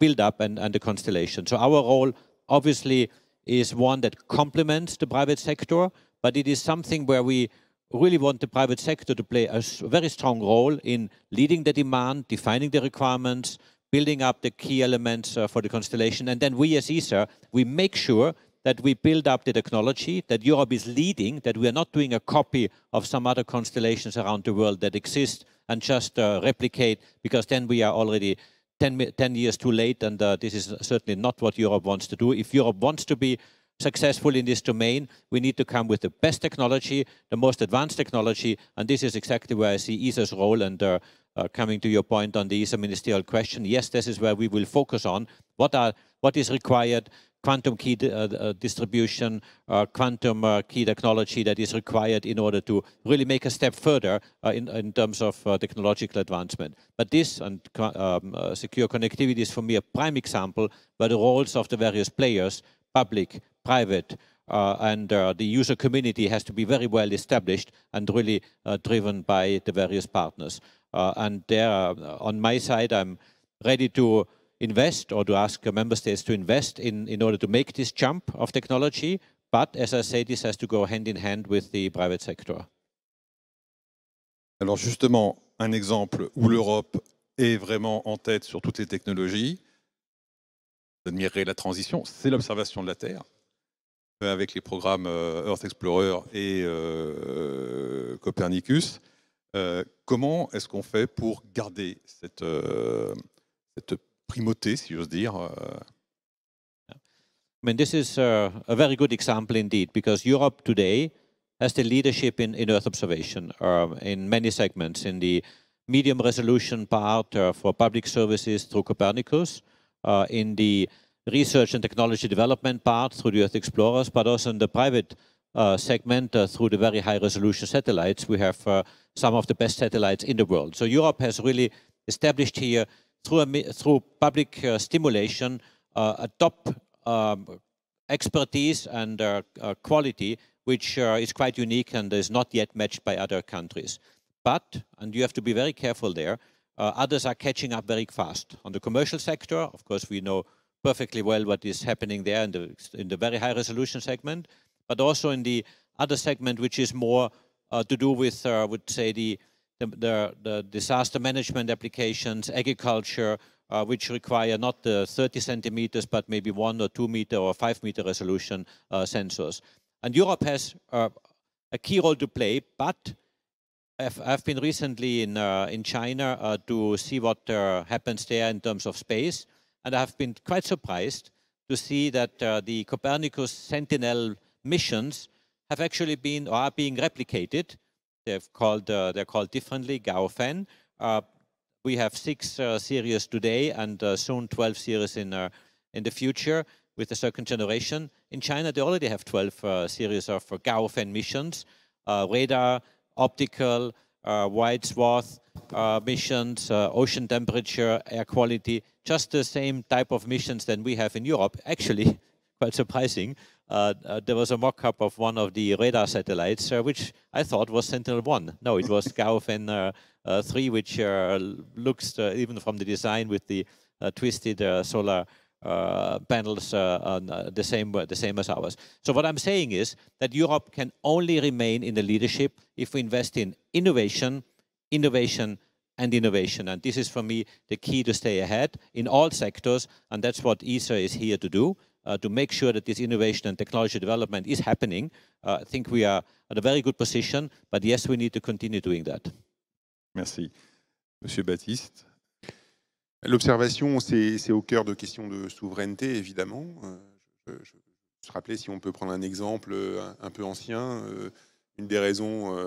build-up and, and the constellation. So our role obviously is one that complements the private sector, but it is something where we really want the private sector to play a very strong role in leading the demand, defining the requirements, building up the key elements uh, for the constellation. And then we as ESA, we make sure that we build up the technology, that Europe is leading, that we are not doing a copy of some other constellations around the world that exist and just uh, replicate, because then we are already 10, 10 years too late, and uh, this is certainly not what Europe wants to do. If Europe wants to be successful in this domain, we need to come with the best technology, the most advanced technology, and this is exactly where I see ESA's role. And uh, uh, coming to your point on the ESA ministerial question, yes, this is where we will focus on what are what is required, quantum key uh, uh distribution, uh, quantum uh, key technology that is required in order to really make a step further in, in terms of technological advancement. But this and um, secure connectivity is for me a prime example where the roles of the various players public, private, uh, and uh, the user community has to be very well established and really uh, driven by the various partners. and there, on my side, I'm ready to invest or to ask member states to invest in, in order to make this jump of technology. But as I say, this has to go hand in hand with the private sector. Alors justement, un exemple où l'Europe est vraiment en tête sur toutes les technologies, d'admirer la transition, c'est l'observation de la Terre. Euh, avec les programmes euh, Earth Explorer et euh, Copernicus. comment est-ce qu'on fait pour garder cette, primauté, si j'ose dire I mean, this is uh, a very good example indeed, because Europe today has the leadership in, in Earth observation uh, in many segments, in the medium resolution part uh, for public services through Copernicus, uh, in the research and technology development part through the Earth Explorers, but also in the private uh, segment uh, through the very high resolution satellites. We have uh, some of the best satellites in the world. So Europe has really established here through, a, through public uh, stimulation uh, a top um, expertise and uh, quality which is quite unique and is not yet matched by other countries. But, and you have to be very careful there, others are catching up very fast. On the commercial sector, of course, we know perfectly well what is happening there in the, in the very high resolution segment, but also in the other segment, which is more uh, to do with, uh, I would say, the, the, the, disaster management applications, agriculture, uh, which require not the 30 centimeters, but maybe one or two meter or five meter resolution uh, sensors. And Europe has uh, a key role to play, but I've, I've been recently in, uh, in China to see what happens there in terms of space. And I have been quite surprised to see that uh, the Copernicus Sentinel missions have actually been or are being replicated. They've called, uh, they're called differently, GAOFEN. Uh, we have six uh, series today and uh, soon 12 series in, uh, in the future with the second generation. In China, they already have 12 series of GAOFEN missions, radar, optical, uh, wide swath uh, missions, uh, ocean temperature, air quality, just the same type of missions than we have in Europe. Actually, quite surprising, uh, uh, there was a mock-up of one of the radar satellites, uh, which I thought was Sentinel-1. No, it was Gaofen 3 which looks, even from the design with the twisted solar uh, panels uh, on uh, the same the same as ours. So what I'm saying is that Europe can only remain in the leadership if we invest in innovation, innovation, and innovation. And this is for me the key to stay ahead in all sectors. And that's what ESA is here to do, uh, to make sure that this innovation and technology development is happening. Uh, I think we are at a very good position, but yes, we need to continue doing that. Merci. Monsieur Baptiste, L'observation, c'est au cœur de questions de souveraineté, évidemment. Euh, je, je, je, rappelais, si on peut prendre un exemple euh, un, peu ancien, euh, une des raisons,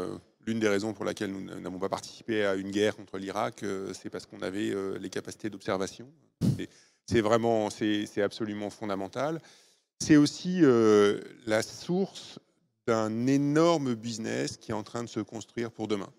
l'une des raisons pour laquelle nous n'avons pas participé à une guerre contre l'Irak, c'est parce qu'on avait les capacités d'observation. C'est vraiment, c'est absolument fondamental. C'est aussi la source d'un énorme business qui est en train de se construire pour demain.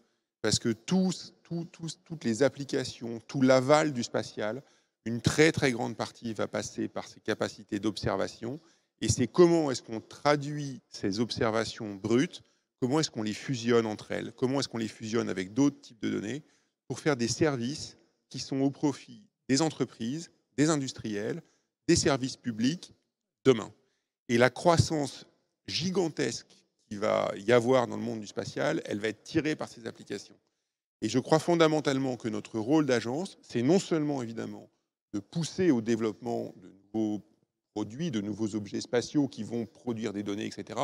Parce que tous toutes les applications, tout l'aval du spatial, une très très grande partie va passer par ces capacités d'observation. Et c'est comment est-ce qu'on traduit ces observations brutes, comment est-ce qu'on les fusionne entre elles, comment est-ce qu'on les fusionne avec d'autres types de données pour faire des services qui sont au profit des entreprises, des industriels, des services publics demain. Et la croissance gigantesque qu'il va y avoir dans le monde du spatial, elle va être tirée par ces applications. Et je crois fondamentalement que notre rôle d'agence, c'est non seulement évidemment de pousser au développement de nouveaux produits, de nouveaux objets spatiaux qui vont produire des données, etc.,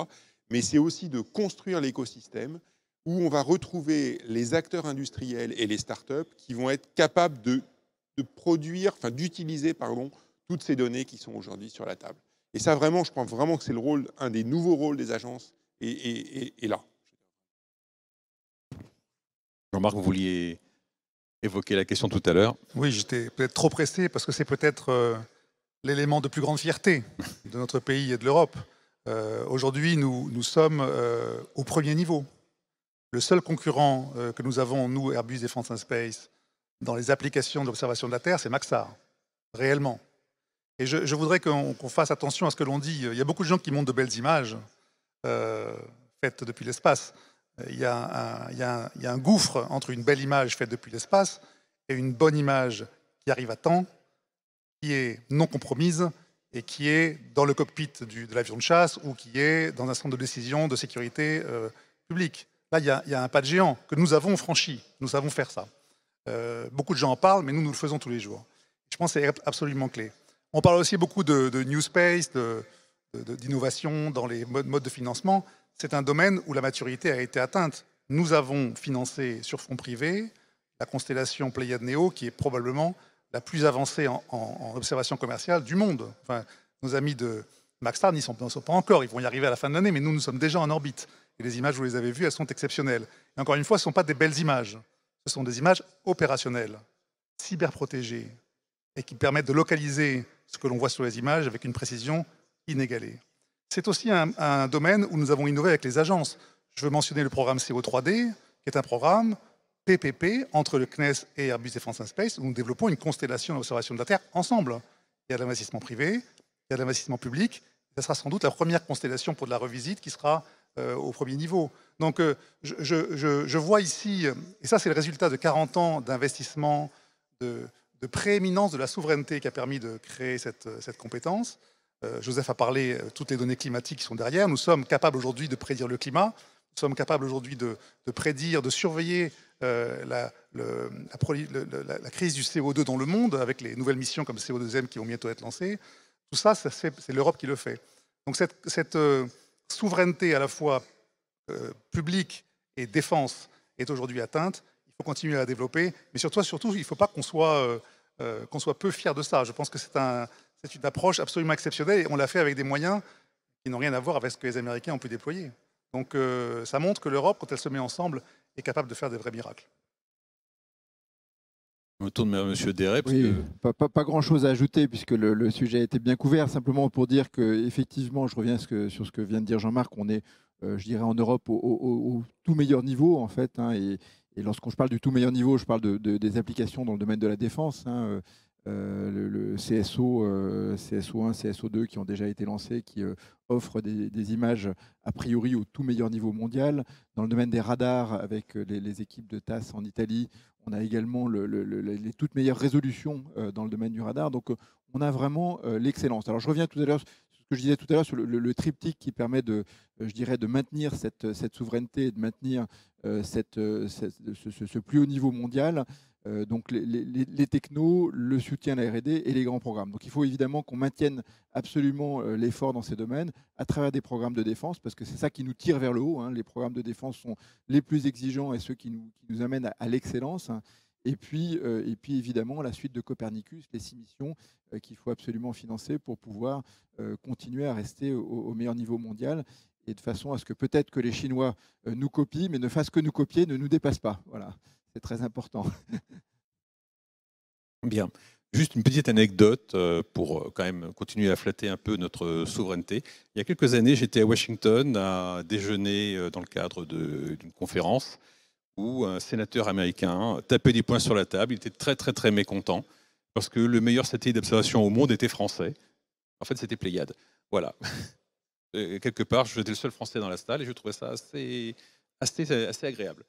mais c'est aussi de construire l'écosystème où on va retrouver les acteurs industriels et les start up qui vont être capables de, produire, enfin d'utiliser, pardon, toutes ces données qui sont aujourd'hui sur la table. Et ça, vraiment, je crois vraiment que c'est le rôle, un des nouveaux rôles des agences, et, et là. Jean-Marc, vous vouliez évoquer la question tout à l'heure. Oui, j'étais peut-être trop pressé parce que c'est peut-être euh, l'élément de plus grande fierté de notre pays et de l'Europe. Euh, aujourd'hui, nous, sommes euh, au premier niveau. Le seul concurrent que nous avons, nous, Airbus Defence and Space, dans les applications d'observation de la Terre, c'est Maxar, réellement. Et je, voudrais qu'on fasse attention à ce que l'on dit. Il y a beaucoup de gens qui montrent de belles images faites depuis l'espace. Euh, il y, a un, gouffre entre une belle image faite depuis l'espace et une bonne image qui arrive à temps, qui est non compromise et qui est dans le cockpit de l'avion de chasse ou qui est dans un centre de décision de sécurité euh, publique. Là, il y, a, un pas de géant que nous avons franchi. Nous savons faire ça. Euh, beaucoup de gens en parlent, mais nous, nous le faisons tous les jours. Je pense que c'est absolument clé. On parle aussi beaucoup de, new space, d'innovation dans les modes de financement c'est un domaine où la maturité a été atteinte. Nous avons financé sur fonds privés la constellation Pléiade Neo, qui est probablement la plus avancée en, observation commerciale du monde. nos amis de Maxstar n'y sont, sont, pas encore, ils vont y arriver à la fin de l'année, mais nous, nous sommes déjà en orbite. Et les images, vous les avez vues, elles sont exceptionnelles. Et encore une fois, ce ne sont pas des belles images, ce sont des images opérationnelles, cyberprotégées, et qui permettent de localiser ce que l'on voit sur les images avec une précision inégalée. C'est aussi un, domaine où nous avons innové avec les agences. Je veux mentionner le programme CO3D, qui est un programme PPP entre le CNES et Airbus Defense and Space, où nous développons une constellation d'observation de la Terre ensemble. Il y a de l'investissement privé, il y a de l'investissement public. Ce sera sans doute la première constellation pour de la revisite qui sera euh, au premier niveau. Donc euh, je, vois ici, euh, et ça c'est le résultat de 40 ans d'investissement, de, prééminence de la souveraineté qui a permis de créer cette compétence, euh, Joseph a parlé euh, toutes les données climatiques qui sont derrière. Nous sommes capables aujourd'hui de prédire le climat. Nous sommes capables aujourd'hui de, prédire, de surveiller euh, la, crise du CO2 dans le monde avec les nouvelles missions comme CO2M qui vont bientôt être lancées. Tout ça, c'est l'Europe qui le fait. Donc cette, souveraineté à la fois publique et défense est aujourd'hui atteinte. Il faut continuer à la développer. Mais surtout, surtout il ne faut pas qu'on soit, soit peu fier de ça. Je pense que c'est un c'est une approche absolument exceptionnelle et on l'a fait avec des moyens qui n'ont rien à voir avec ce que les Américains ont pu déployer. Donc euh, ça montre que l'Europe, quand elle se met ensemble, est capable de faire des vrais miracles. On tourne vers M. Oui, pas, pas, grand-chose à ajouter puisque le, sujet a été bien couvert. Simplement pour dire que, effectivement, je reviens sur ce que vient de dire Jean-Marc, on est, euh, je dirais, en Europe au, tout meilleur niveau, en fait. Hein, et, lorsqu'on parle du tout meilleur niveau, je parle des applications dans le domaine de la défense. Hein, euh, euh, le, CSO, CSO1, CSO2 qui ont déjà été lancés, qui euh, offrent des, images a priori au tout meilleur niveau mondial. Dans le domaine des radars, avec euh, les, équipes de TAS en Italie, on a également les toutes meilleures résolutions dans le domaine du radar. Donc on a vraiment l'excellence. Alors je reviens tout à l'heure ce que je disais tout à l'heure sur le, triptyque qui permet de, je dirais, de maintenir cette, cette souveraineté de maintenir cette, ce, ce, plus haut niveau mondial, euh, donc les, technos, le soutien à la RD et les grands programmes. Donc il faut évidemment qu'on maintienne absolument euh, l'effort dans ces domaines à travers des programmes de défense, parce que c'est ça qui nous tire vers le haut. Hein. Les programmes de défense sont les plus exigeants et ceux qui nous, amènent à, l'excellence. Hein. Et puis, euh, et puis évidemment, la suite de Copernicus, les six missions qu'il faut absolument financer pour pouvoir continuer à rester au, meilleur niveau mondial et de façon à ce que peut-être que les Chinois nous copient, mais ne fassent que nous copier, ne nous dépassent pas. Voilà. C'est très important. Bien. Juste une petite anecdote euh, pour euh, quand même continuer à flatter un peu notre euh, souveraineté. Il y a quelques années, j'étais à Washington à déjeuner dans le cadre d'une conférence où un sénateur américain tapait des points sur la table. Il était très très très mécontent parce que le meilleur satellite d'observation au monde était français. En fait, c'était Pléiade. Voilà. quelque part, j'étais le seul français dans la salle et je trouvais ça assez, assez, assez agréable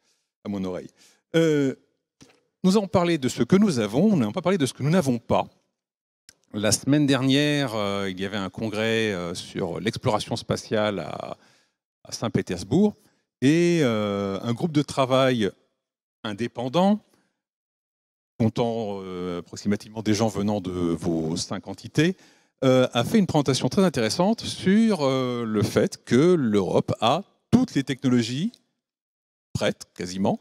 à mon oreille. Euh, nous avons parlé de ce que nous avons, nous n'avons pas parlé de ce que nous n'avons pas. La semaine dernière, euh, il y avait un congrès euh, sur l'exploration spatiale à, à Saint-Pétersbourg et un groupe de travail indépendant, comptant approximativement des gens venant de vos cinq entités, a fait une présentation très intéressante sur le fait que l'Europe a toutes les technologies prêtes, quasiment,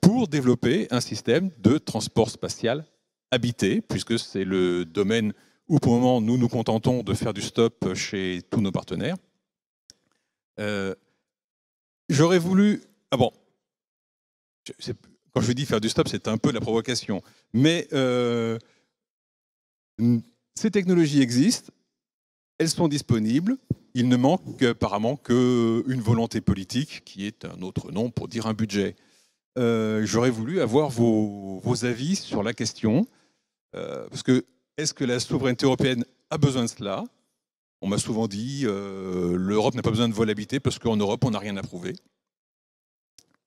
pour développer un système de transport spatial habité, puisque c'est le domaine où pour le moment nous nous contentons de faire du stop chez tous nos partenaires. Euh, j'aurais voulu... Ah bon, quand je dis faire du stop, c'est un peu la provocation. Mais euh, ces technologies existent, elles sont disponibles. Il ne manque apparemment qu'une volonté politique, qui est un autre nom pour dire un budget. Euh, j'aurais voulu avoir vos, avis sur la question. Euh, parce que est-ce que la souveraineté européenne a besoin de cela On m'a souvent dit euh, l'Europe n'a pas besoin de vol habité parce qu'en Europe, on n'a rien à prouver.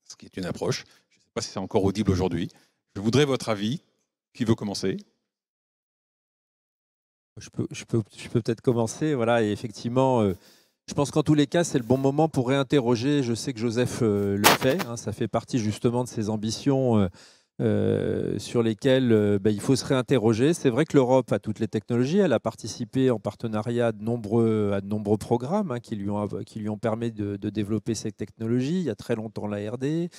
Ce qui est une approche. Je ne sais pas si c'est encore audible aujourd'hui. Je voudrais votre avis. Qui veut commencer je peux, peux, je peux peut-être commencer. Voilà, et effectivement, je pense qu'en tous les cas, c'est le bon moment pour réinterroger. Je sais que Joseph euh, le fait. Hein. ça fait partie justement de ses ambitions euh, euh, sur lesquels euh, bah, il faut se réinterroger. C'est vrai que l'Europe a toutes les technologies, elle a participé en partenariat à de nombreux, à nombreux programmes hein, qui, lui ont, qui lui ont permis de, développer ces technologies. Il y a très longtemps la RD,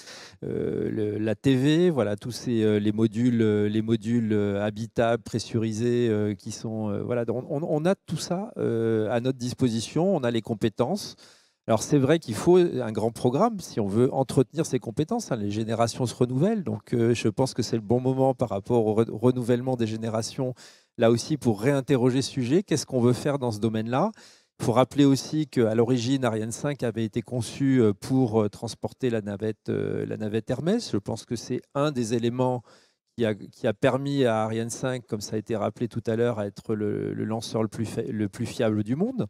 euh, la TV, voilà, tous ces, les modules, les modules habitables, pressurisés, qui sont... voilà, on, on, a tout ça à notre disposition, on a les compétences. Alors c'est vrai qu'il faut un grand programme si on veut entretenir ses compétences. Hein. Les générations se renouvellent, donc euh, je pense que c'est le bon moment par rapport au renouvellement des générations, là aussi pour réinterroger ce sujet. Qu'est-ce qu'on veut faire dans ce domaine-là Il faut rappeler aussi qu'à l'origine, Ariane 5 avait été conçu euh, pour euh, transporter la navette, la navette Hermès. Je pense que c'est un des éléments qui a, permis à Ariane 5, comme ça a été rappelé tout à l'heure, à être le, lanceur le plus fiable du monde.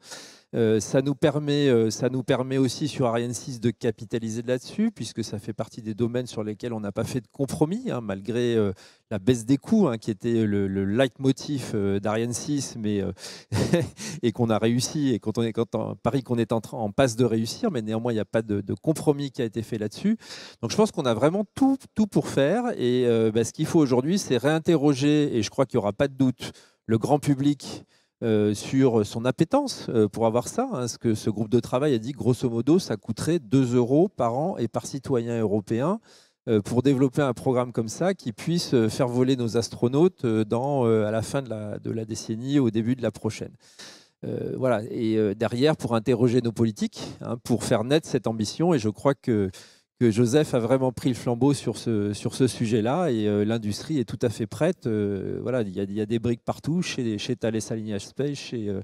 Euh, ça, nous permet, euh, ça nous permet aussi sur Ariane 6 de capitaliser là-dessus, puisque ça fait partie des domaines sur lesquels on n'a pas fait de compromis, hein, malgré euh, la baisse des coûts, hein, qui était le, le leitmotiv d'Ariane 6, mais, et qu'on a réussi, et quand on est quand en, Paris qu'on est en, passe de réussir, mais néanmoins, il n'y a pas de, compromis qui a été fait là-dessus. Donc je pense qu'on a vraiment tout, pour faire, et bah, ce qu'il faut aujourd'hui, c'est réinterroger, et je crois qu'il n'y aura pas de doute, le grand public euh, sur son appétence euh, pour avoir ça. Hein, ce que ce groupe de travail a dit, grosso modo, ça coûterait 2 euros par an et par citoyen européen euh, pour développer un programme comme ça qui puisse faire voler nos astronautes dans, à la fin de la, de la, décennie, au début de la prochaine. voilà. Et derrière, pour interroger nos politiques, hein, pour faire naître cette ambition, et je crois que que Joseph a vraiment pris le flambeau sur ce, sur ce sujet-là et euh, l'industrie est tout à fait prête. Euh, voilà, il y, a des briques partout, chez, chez Thales Alignage Space, chez, euh,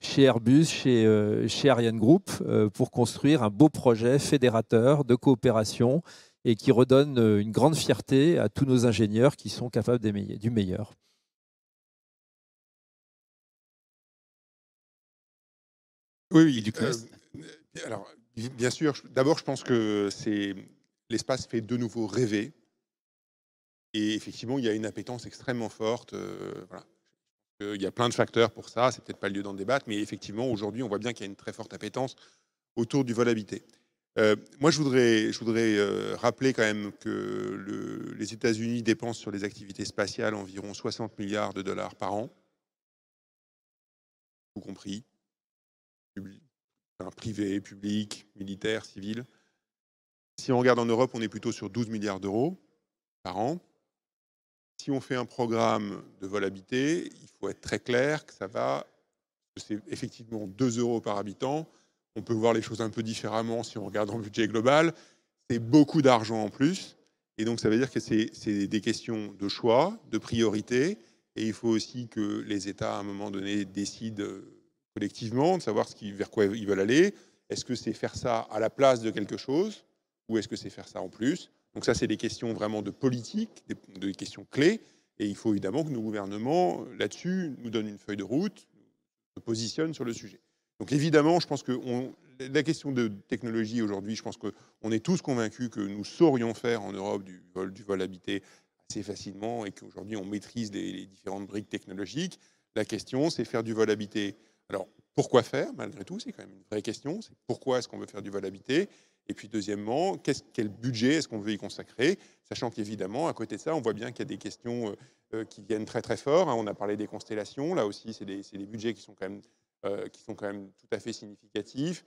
chez Airbus, chez, chez Ariane Group, pour construire un beau projet fédérateur de coopération et qui redonne une grande fierté à tous nos ingénieurs qui sont capables du meilleur. Oui, du coup. Bien sûr. D'abord, je pense que c'est l'espace fait de nouveau rêver. Et effectivement, il y a une appétence extrêmement forte. Euh, il y a plein de facteurs pour ça. C'est peut-être pas le lieu d'en débattre, mais effectivement, aujourd'hui, on voit bien qu'il y a une très forte appétence autour du vol habité. Euh, moi, je voudrais, je voudrais euh, rappeler quand même que les États-Unis dépensent sur les activités spatiales environ 60 milliards de dollars par an, tout compris, Hein, privé, public, militaire, civil. Si on regarde en Europe, on est plutôt sur 12 milliards d'euros par an. Si on fait un programme de vol habité, il faut être très clair que ça va, c'est effectivement 2 euros par habitant. On peut voir les choses un peu différemment si on regarde en budget global. C'est beaucoup d'argent en plus. Et donc, ça veut dire que c'est des questions de choix, de priorité. Et il faut aussi que les États, à un moment donné, décident euh, collectivement, de savoir ce qui, vers quoi ils veulent aller. Est-ce que c'est faire ça à la place de quelque chose ou est-ce que c'est faire ça en plus Donc ça, c'est des questions vraiment de politique, des, questions clés. Et il faut évidemment que nos gouvernements, là-dessus, nous donnent une feuille de route, se positionnent sur le sujet. Donc évidemment, je pense que la question de technologie aujourd'hui, je pense qu'on est tous convaincus que nous saurions faire en Europe du vol, du vol habité assez facilement et qu'aujourd'hui, on maîtrise les différentes briques technologiques. La question, c'est faire du vol habité alors, pourquoi faire, malgré tout C'est quand même une vraie question. C'est pourquoi est-ce qu'on veut faire du vol habité Et puis, deuxièmement, quel budget est-ce qu'on veut y consacrer Sachant qu'évidemment, à côté de ça, on voit bien qu'il y a des questions euh, euh, qui viennent très très fort. Hein. On a parlé des constellations. Là aussi, c'est des, budgets qui sont, quand même, euh, qui sont quand même tout à fait significatifs.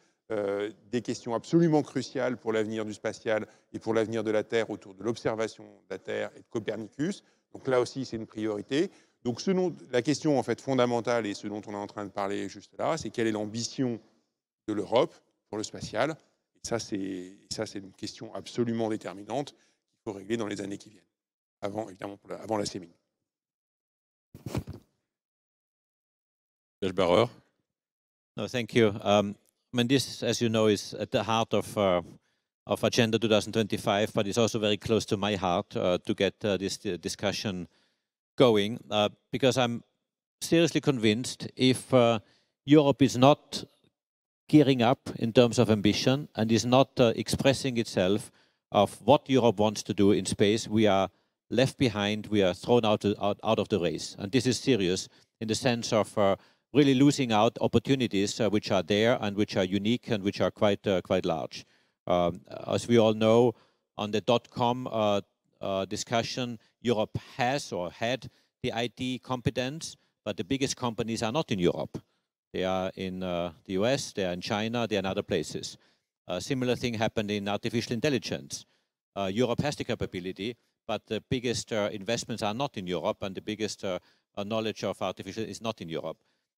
des questions absolument cruciales pour l'avenir du spatial et pour l'avenir de la Terre autour de l'observation de la Terre et de Copernicus. Donc là aussi, c'est une priorité. Donc ce la question en fait fondamentale et ce dont on est en train de parler juste là, c'est quelle est l'ambition de l'Europe pour le spatial. Et ça, c'est une question absolument déterminante qu'il faut régler dans les années qui viennent, avant, évidemment, avant la CEMIN. Josh No, thank you. Um, I mean, this, as you know, is at the heart of uh, of Agenda 2025, but it's also very close to my heart uh, to get uh, this discussion going uh, because I'm seriously convinced if uh, Europe is not gearing up in terms of ambition and is not uh, expressing itself of what Europe wants to do in space, we are left behind, we are thrown out, out, out of the race. And this is serious in the sense of uh, really losing out opportunities uh, which are there and which are unique and which are quite, uh, quite large. Um, as we all know, on the dot-com discussion, Europe has or had the IT competence, but the biggest companies are not in Europe. They are in uh, the US, they are in China, they are in other places. A similar thing happened in artificial intelligence. Uh, Europe has the capability, but the biggest uh, investments are not in Europe, and the biggest uh, uh, knowledge of artificial is not in Europe.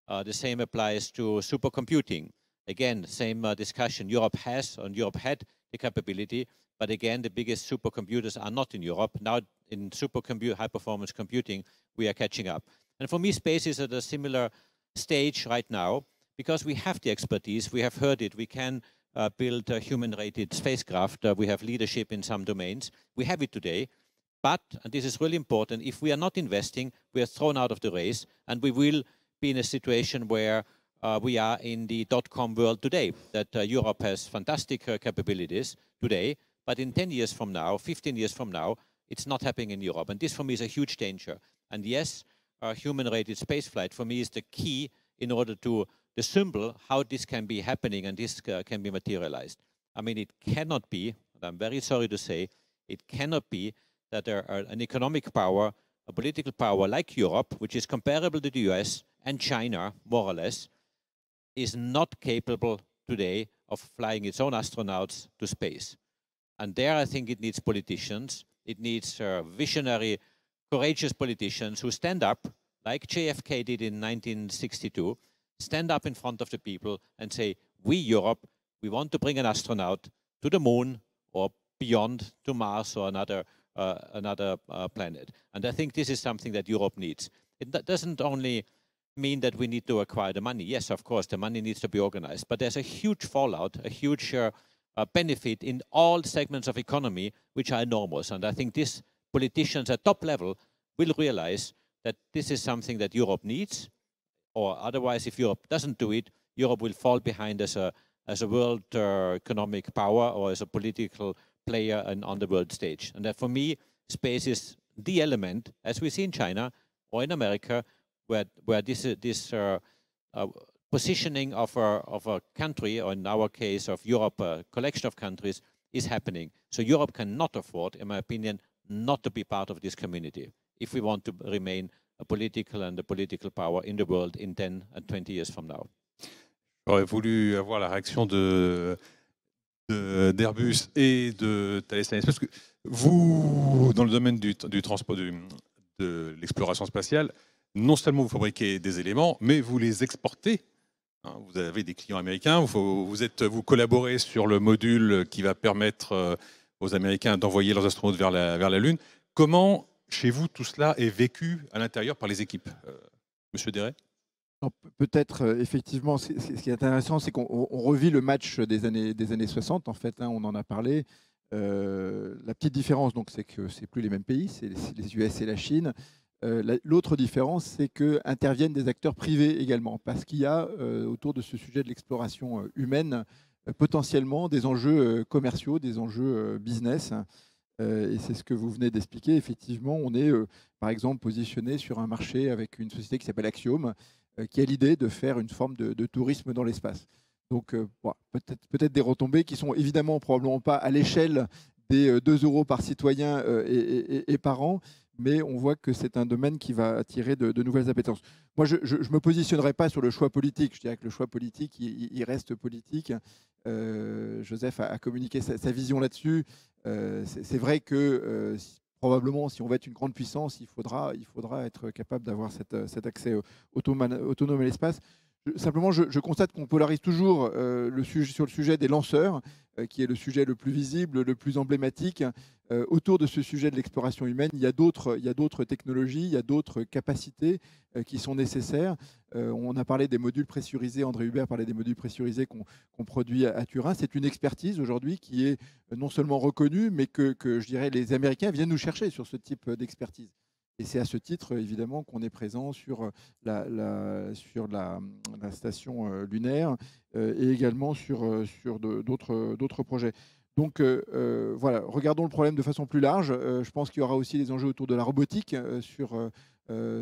Uh, the same applies to supercomputing. Again, same discussion. Europe has and Europe had the capability, but again, the biggest supercomputers are not in Europe. Now in super high performance computing, we are catching up. And for me, space is at a similar stage right now because we have the expertise, we have heard it, we can uh, build a human rated spacecraft, uh, we have leadership in some domains, we have it today. But, and this is really important, if we are not investing, we are thrown out of the race and we will be in a situation where uh, we are in the dot com world today, that uh, Europe has fantastic uh, capabilities today, but in 10 years from now, 15 years from now, it's not happening in Europe. And this, for me, is a huge danger. And yes, uh, human-rated spaceflight, for me, is the key in order to the symbol how this can be happening and this uh, can be materialized. I mean, it cannot be, and I'm very sorry to say, it cannot be that there are, an economic power, a political power like Europe, which is comparable to the US and China, more or less, is not capable today of flying its own astronauts to space. And there I think it needs politicians it needs uh, visionary, courageous politicians who stand up, like JFK did in 1962, stand up in front of the people and say, we, Europe, we want to bring an astronaut to the moon or beyond to Mars or another, uh, another uh, planet. And I think this is something that Europe needs. It doesn't only mean that we need to acquire the money. Yes, of course, the money needs to be organized, but there's a huge fallout, a huge uh, uh, benefit in all segments of economy, which are enormous. And I think these politicians at top level will realize that this is something that Europe needs, or otherwise, if Europe doesn't do it, Europe will fall behind as a as a world uh, economic power or as a political player and on the world stage. And that for me, space is the element, as we see in China or in America, where where this uh, this uh, uh positioning of a, of a country, or in our case of Europe, a collection of countries, is happening. So Europe cannot afford, in my opinion, not to be part of this community if we want to remain a political and a political power in the world in 10 and 20 years from now. J'aurais voulu avoir la réaction de d'Airbus et de Thales parce que vous, dans le domaine du, du transport, du, de l'exploration spatiale, non seulement vous fabriquez des éléments, mais vous les exportez Hein, vous avez des clients américains, vous, êtes, vous collaborez sur le module qui va permettre euh, aux Américains d'envoyer leurs astronautes vers la, vers la Lune. Comment, chez vous, tout cela est vécu à l'intérieur par les équipes euh, Monsieur Deret Peut-être, euh, effectivement, ce qui est intéressant, c'est qu'on revit le match des années, des années 60, en fait, hein, on en a parlé. la petite différence, donc, c'est que c'est plus les mêmes pays, c'est les US et la Chine. Euh, l'autre différence, c'est que interviennent des acteurs privés également, parce qu'il y a euh, autour de ce sujet de l'exploration euh, humaine potentiellement des enjeux commerciaux, des enjeux business. Et c'est ce que vous venez d'expliquer. Effectivement, on est par exemple positionné sur un marché avec une société qui s'appelle Axiom, qui a l'idée de faire une forme de, tourisme dans l'espace. Donc peut-être peut des retombées qui sont évidemment probablement pas à l'échelle des 2 euros par citoyen et, et par an, mais on voit que c'est un domaine qui va attirer de, nouvelles appétences. Moi, je ne me positionnerai pas sur le choix politique. Je dirais que le choix politique, il, reste politique. Euh, Joseph a, communiqué sa, vision là-dessus. Euh, c'est vrai que euh, probablement, si on veut être une grande puissance, il faudra, il faudra être capable d'avoir cet accès autonome à l'espace. Simplement, je, constate qu'on polarise toujours euh, le sujet, sur le sujet des lanceurs, euh, qui est le sujet le plus visible, le plus emblématique. Euh, autour de ce sujet de l'exploration humaine, il y a d'autres technologies, il y a d'autres capacités qui sont nécessaires. on a parlé des modules pressurisés, André Hubert parlait des modules pressurisés qu'on produit à, Turin. C'est une expertise aujourd'hui qui est non seulement reconnue, mais que, que je dirais les Américains viennent nous chercher sur ce type d'expertise. Et c'est à ce titre, évidemment, qu'on est présent sur euh, la, sur la, station euh, lunaire euh, et également sur, sur d'autres projets. Donc voilà, regardons le problème de façon plus large. je pense qu'il y aura aussi des enjeux autour de la robotique sur,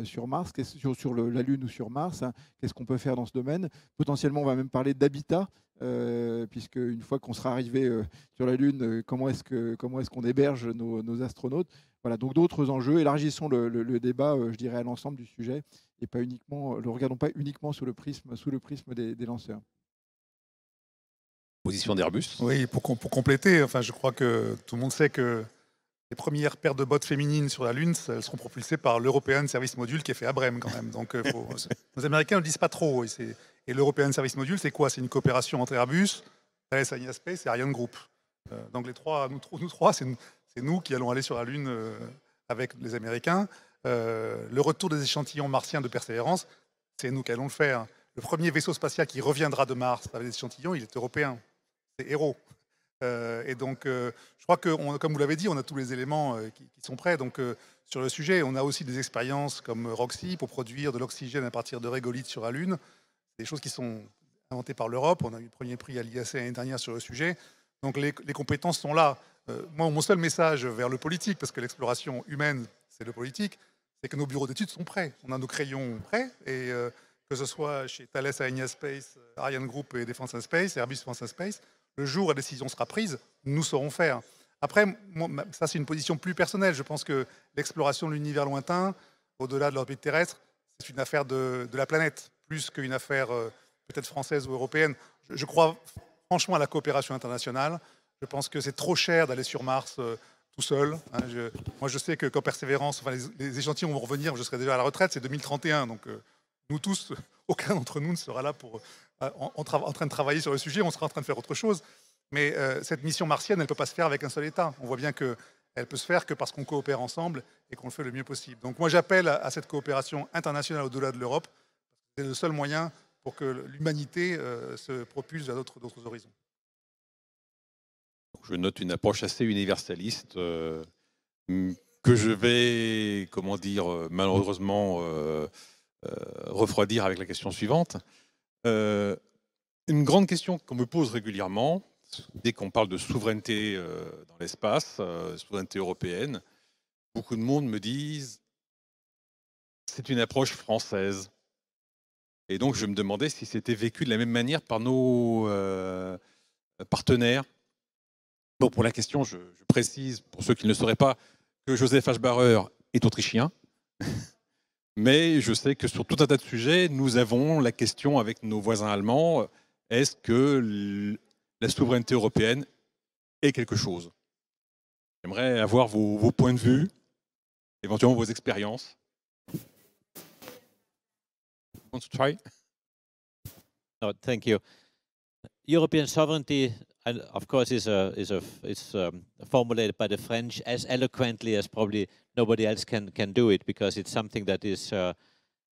sur Mars, sur, la Lune ou sur Mars. Hein, qu'est-ce qu'on peut faire dans ce domaine Potentiellement, on va même parler d'habitat, puisque une fois qu'on sera arrivé sur la Lune, comment est-ce qu'on est qu'on héberge nos astronautes donc d'autres enjeux, élargissons le, débat, euh, je dirais, à l'ensemble du sujet et pas uniquement, euh, le regardons pas uniquement sous le prisme, sous le prisme des, lanceurs. Position d'Airbus. Oui, pour, pour, compléter, enfin, je crois que tout le monde sait que les premières paires de bottes féminines sur la Lune, seront propulsées par l'European Service Module qui est fait à Brême quand même. Donc euh, faut, Américains ne le disent pas trop. Et, et l'European Service Module, c'est quoi C'est une coopération entre Airbus, Thales Space et Ariane Group. donc les trois, nous, nous trois, c'est une c'est nous qui allons aller sur la Lune euh, avec les Américains. Euh, le retour des échantillons martiens de persévérance, c'est nous qui allons le faire. Le premier vaisseau spatial qui reviendra de Mars avec des échantillons, il est européen. C'est héros. Euh, et donc, je crois que, comme vous l'avez dit, on a tous les éléments qui, qui, sont prêts. Donc, sur le sujet, on a aussi des expériences comme Roxy pour produire de l'oxygène à partir de régolithes sur la Lune. Des choses qui sont inventées par l'Europe. On a eu le premier prix à l'IAC l'année dernière sur le sujet. Donc les, compétences sont là. Euh, moi, mon seul message vers le politique, parce que l'exploration humaine, c'est le politique, c'est que nos bureaux d'études sont prêts. On a nos crayons prêts, et euh, que ce soit chez Thales Aegna Space, Ariane Group et Defense Space, Airbus Defense Space, le jour où la décision sera prise, nous saurons faire. Après, ça c'est une position plus personnelle. Je pense que l'exploration de l'univers lointain, au-delà de l'orbite terrestre, c'est une affaire de, la planète, plus qu'une affaire euh, peut-être française ou européenne. je crois franchement à la coopération internationale. Je pense que c'est trop cher d'aller sur Mars euh, tout seul. Hein. moi, je sais que quand Persévérance, enfin, les, échantillons vont revenir, je serai déjà à la retraite, c'est 2031. Donc, euh, nous tous, aucun d'entre nous ne sera là pour, euh, en, train de travailler sur le sujet, on sera en train de faire autre chose. Mais cette mission martienne, elle ne peut pas se faire avec un seul État. On voit bien que elle peut se faire que parce qu'on coopère ensemble et qu'on le fait le mieux possible. Donc moi j'appelle à, à cette coopération internationale au-delà de l'Europe. C'est le seul moyen pour que l'humanité euh, se propulse vers d'autres horizons. Je note une approche assez universaliste euh, que je vais, comment dire, euh, malheureusement refroidir avec la question suivante. une grande question qu'on me pose régulièrement, dès qu'on parle de souveraineté dans l'espace, souveraineté européenne, beaucoup de monde me disent c'est une approche française. Et donc, je me demandais si c'était vécu de la même manière par nos euh, partenaires. Bon, pour la question, je, précise, pour ceux qui ne sauraient pas, que Joseph H. est autrichien. Mais je sais que sur tout un tas de sujets, nous avons la question avec nos voisins allemands, est-ce que la souveraineté européenne est quelque chose J'aimerais avoir vos points de vue, éventuellement vos expériences. Want to try? No, thank you. European sovereignty, and of course, is a is a um, formulated by the French as eloquently as probably nobody else can can do it because it's something that is uh,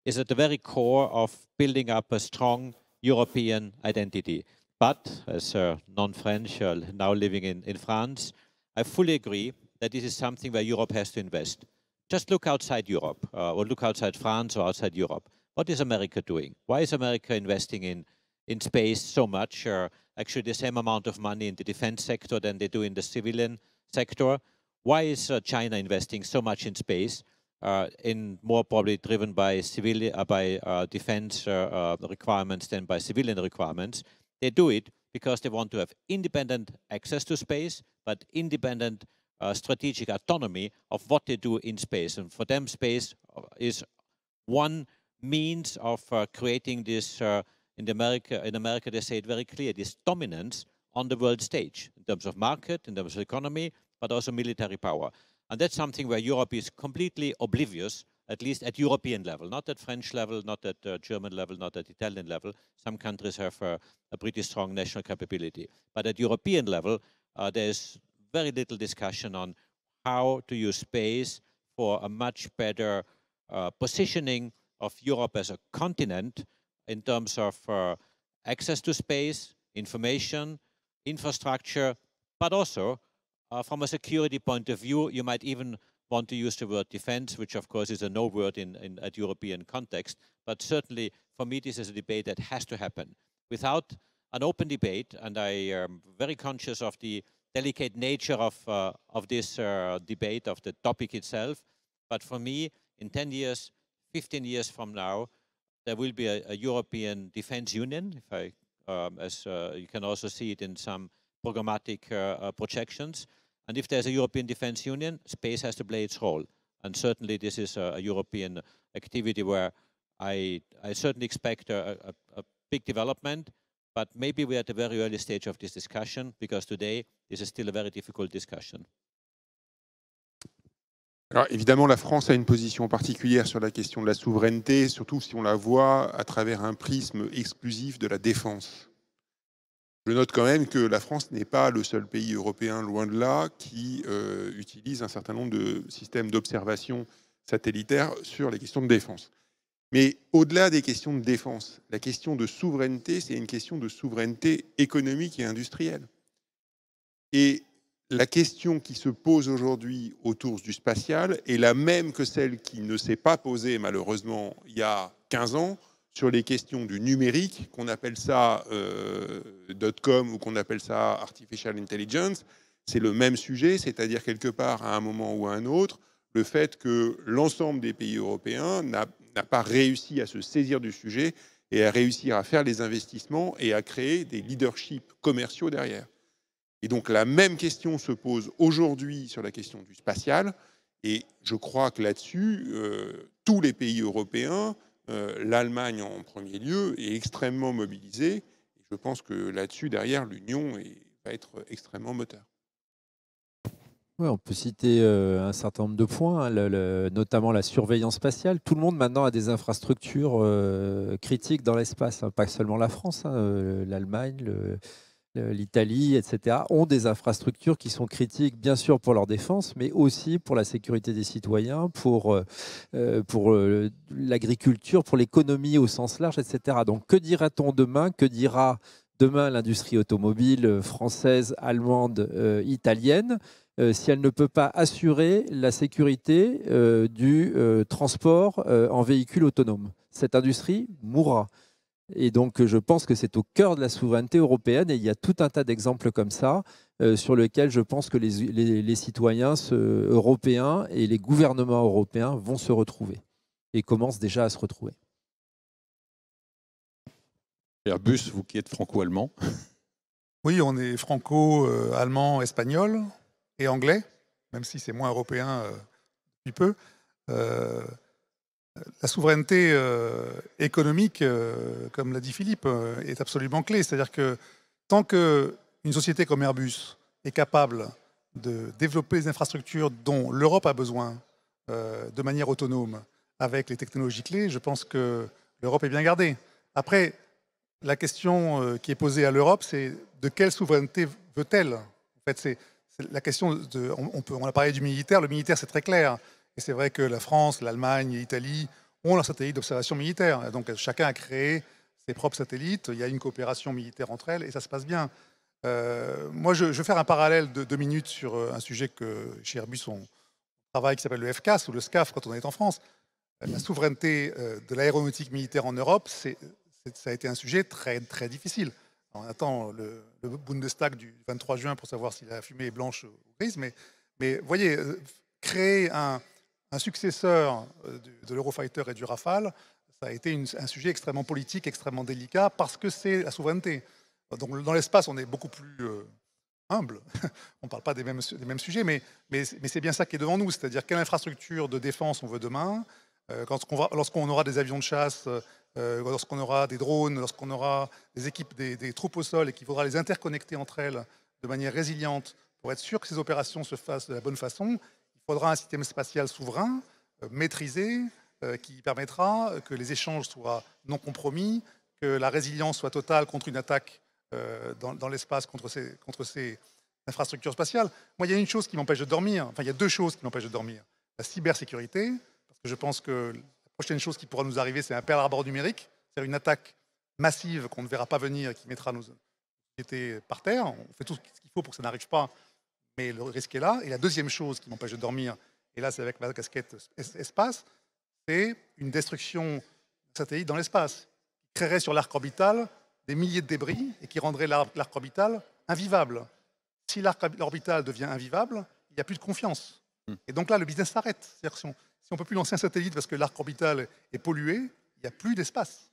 is at the very core of building up a strong European identity. But as a non-French uh, now living in, in France, I fully agree that this is something where Europe has to invest. Just look outside Europe, uh, or look outside France or outside Europe. What is America doing? Why is America investing in, in space so much? Uh, actually, the same amount of money in the defense sector than they do in the civilian sector. Why is uh, China investing so much in space? Uh, in more probably driven by civilian uh, by uh, defense uh, uh, requirements than by civilian requirements. They do it because they want to have independent access to space, but independent uh, strategic autonomy of what they do in space. And for them, space is one means of uh, creating this, uh, in, America, in America they say it very clear, this dominance on the world stage in terms of market, in terms of economy, but also military power. And that's something where Europe is completely oblivious, at least at European level, not at French level, not at uh, German level, not at Italian level. Some countries have uh, a pretty strong national capability. But at European level, uh, there's very little discussion on how to use space for a much better uh, positioning of Europe as a continent in terms of uh, access to space, information, infrastructure, but also uh, from a security point of view, you might even want to use the word defense, which of course is a no word in, in at European context. But certainly for me, this is a debate that has to happen. Without an open debate, and I am very conscious of the delicate nature of, uh, of this uh, debate, of the topic itself. But for me, in 10 years, 15 years from now, there will be a, a European defense union, if I, um, as uh, you can also see it in some programmatic uh, uh, projections. And if there's a European defense union, space has to play its role. And certainly this is a, a European activity where I, I certainly expect a, a big development, but maybe we're at the very early stage of this discussion because today this is still a very difficult discussion. évidemment, la France a une position particulière sur la question de la souveraineté, surtout si on la voit à travers un prisme exclusif de la défense. Je note quand même que la France n'est pas le seul pays européen, loin de là, qui euh, utilise un certain nombre de systèmes d'observation satellitaire sur les questions de défense. Mais au-delà des questions de défense, la question de souveraineté, c'est une question de souveraineté économique et industrielle. Et la question qui se pose aujourd'hui autour du spatial est la même que celle qui ne s'est pas posée malheureusement il y a 15 ans sur les questions du numérique, qu'on appelle ça euh, dot-com ou qu'on appelle ça artificial intelligence. C'est le même sujet, c'est-à-dire quelque part à un moment ou à un autre, le fait que l'ensemble des pays européens n'a pas réussi à se saisir du sujet et à réussir à faire les investissements et à créer des leaderships commerciaux derrière. Et donc la même question se pose aujourd'hui sur la question du spatial. Et je crois que là-dessus, euh, tous les pays européens, euh, l'Allemagne en premier lieu, est extrêmement mobilisée. Et je pense que là-dessus, derrière, l'Union va être extrêmement moteur. on peut citer euh, un certain nombre de points, hein. notamment la surveillance spatiale. Tout le monde maintenant a des infrastructures critiques dans l'espace, hein. pas seulement la France, hein. l'Allemagne, euh, l'Italie, etc., ont des infrastructures qui sont critiques, bien sûr, pour leur défense, mais aussi pour la sécurité des citoyens, pour, euh, euh, l'agriculture, pour l'économie au sens large, etc. Donc, que dira-t-on demain Que dira demain l'industrie automobile française, allemande, italienne si elle ne peut pas assurer la sécurité du transport en véhicule autonome Cette industrie mourra. Et donc, je pense que c'est au cœur de la souveraineté européenne et il y a tout un tas d'exemples comme ça euh, sur lesquels je pense que les, citoyens européens et les gouvernements européens vont se retrouver et commencent déjà à se retrouver. Airbus, vous qui êtes franco-allemand Oui, on est franco-allemand, euh, espagnol et anglais, même si c'est moins européen euh, petit peu. La souveraineté euh, économique, euh, comme l'a dit Philippe, euh, est absolument clé. C'est-à-dire que tant qu'une société comme Airbus est capable de développer les infrastructures dont l'Europe a besoin de manière autonome avec les technologies clés, je pense que l'Europe est bien gardée. Après, la question qui est posée à l'Europe, c'est de quelle souveraineté veut-elle En fait, c'est la question de. on, peut, on a parlé du militaire. Le militaire, c'est très clair. Et c'est vrai que la France, l'Allemagne, l'Italie ont leurs satellites d'observation militaire. Donc chacun a créé ses propres satellites. Il y a une coopération militaire entre elles et ça se passe bien. Euh, moi, je, vais faire un parallèle de deux minutes sur euh, un sujet que chez Airbus on travaille qui s'appelle le FCAS ou le SCAF quand on est en France. Euh, la souveraineté de l'aéronautique militaire en Europe, c'est, ça a été un sujet très, très difficile. on attend le, le, Bundestag du 23 juin pour savoir si la fumée est blanche ou grise, mais, mais voyez, créer un, un successeur euh, de l'Eurofighter et du Rafale, ça a été un sujet extrêmement politique, extrêmement délicat, parce que c'est la souveraineté. Donc, dans l'espace, on est beaucoup plus euh, humble. on ne parle pas des mêmes, mêmes sujets, mais, mais, c'est bien ça qui est devant nous. C'est-à-dire quelle infrastructure de défense on veut demain, euh, lorsqu'on aura des avions de chasse, lorsqu'on aura des drones, lorsqu'on aura des équipes, des, des troupes au sol, et qu'il faudra les interconnecter entre elles de manière résiliente pour être sûr que ces opérations se fassent de la bonne façon, il faudra un système spatial souverain, euh, maîtrisé, euh, qui permettra que les échanges soient non compromis, que la résilience soit totale contre une attaque euh, dans, l'espace, contre ces, infrastructures spatiales. Moi, il y a une chose qui m'empêche de dormir, enfin, il y a deux choses qui m'empêchent de dormir. La cybersécurité, parce que je pense que la prochaine chose qui pourra nous arriver, c'est un Pearl Harbor numérique, c'est-à-dire une attaque massive qu'on ne verra pas venir, qui mettra nos sociétés par terre. On fait tout ce qu'il faut pour que ça n'arrive pas, mais le risque est là. Et la deuxième chose qui m'empêche de dormir, et là c'est avec ma casquette espace, c'est une destruction satellite dans l'espace, qui créerait sur l'arc orbital des milliers de débris et qui rendrait l'arc orbital invivable. Si l'arc orbital devient invivable, il n'y a plus de confiance. Hmm. Et donc là, le business s'arrête. Si on ne peut plus lancer un satellite parce que l'arc orbital est pollué, il n'y a plus d'espace.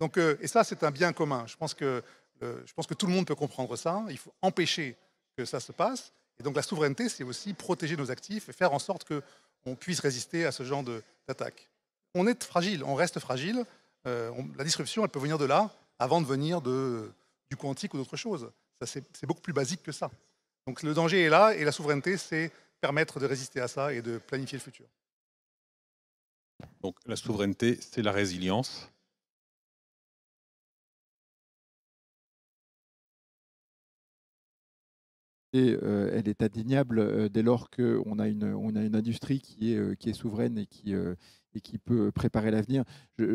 donc, euh, et ça, c'est un bien commun. Je pense, que, euh, je pense que tout le monde peut comprendre ça. Il faut empêcher que ça se passe. Et donc la souveraineté, c'est aussi protéger nos actifs et faire en sorte qu'on puisse résister à ce genre d'attaque. On est fragile, on reste fragile. Euh, la disruption, elle peut venir de là avant de venir de, du quantique ou d'autre chose. C'est beaucoup plus basique que ça. Donc le danger est là et la souveraineté, c'est permettre de résister à ça et de planifier le futur. Donc la souveraineté, c'est la résilience. Euh, elle est indéniable euh, dès lors qu'on a une, on a une industrie qui est, euh, qui est souveraine et qui, et qui peut préparer l'avenir.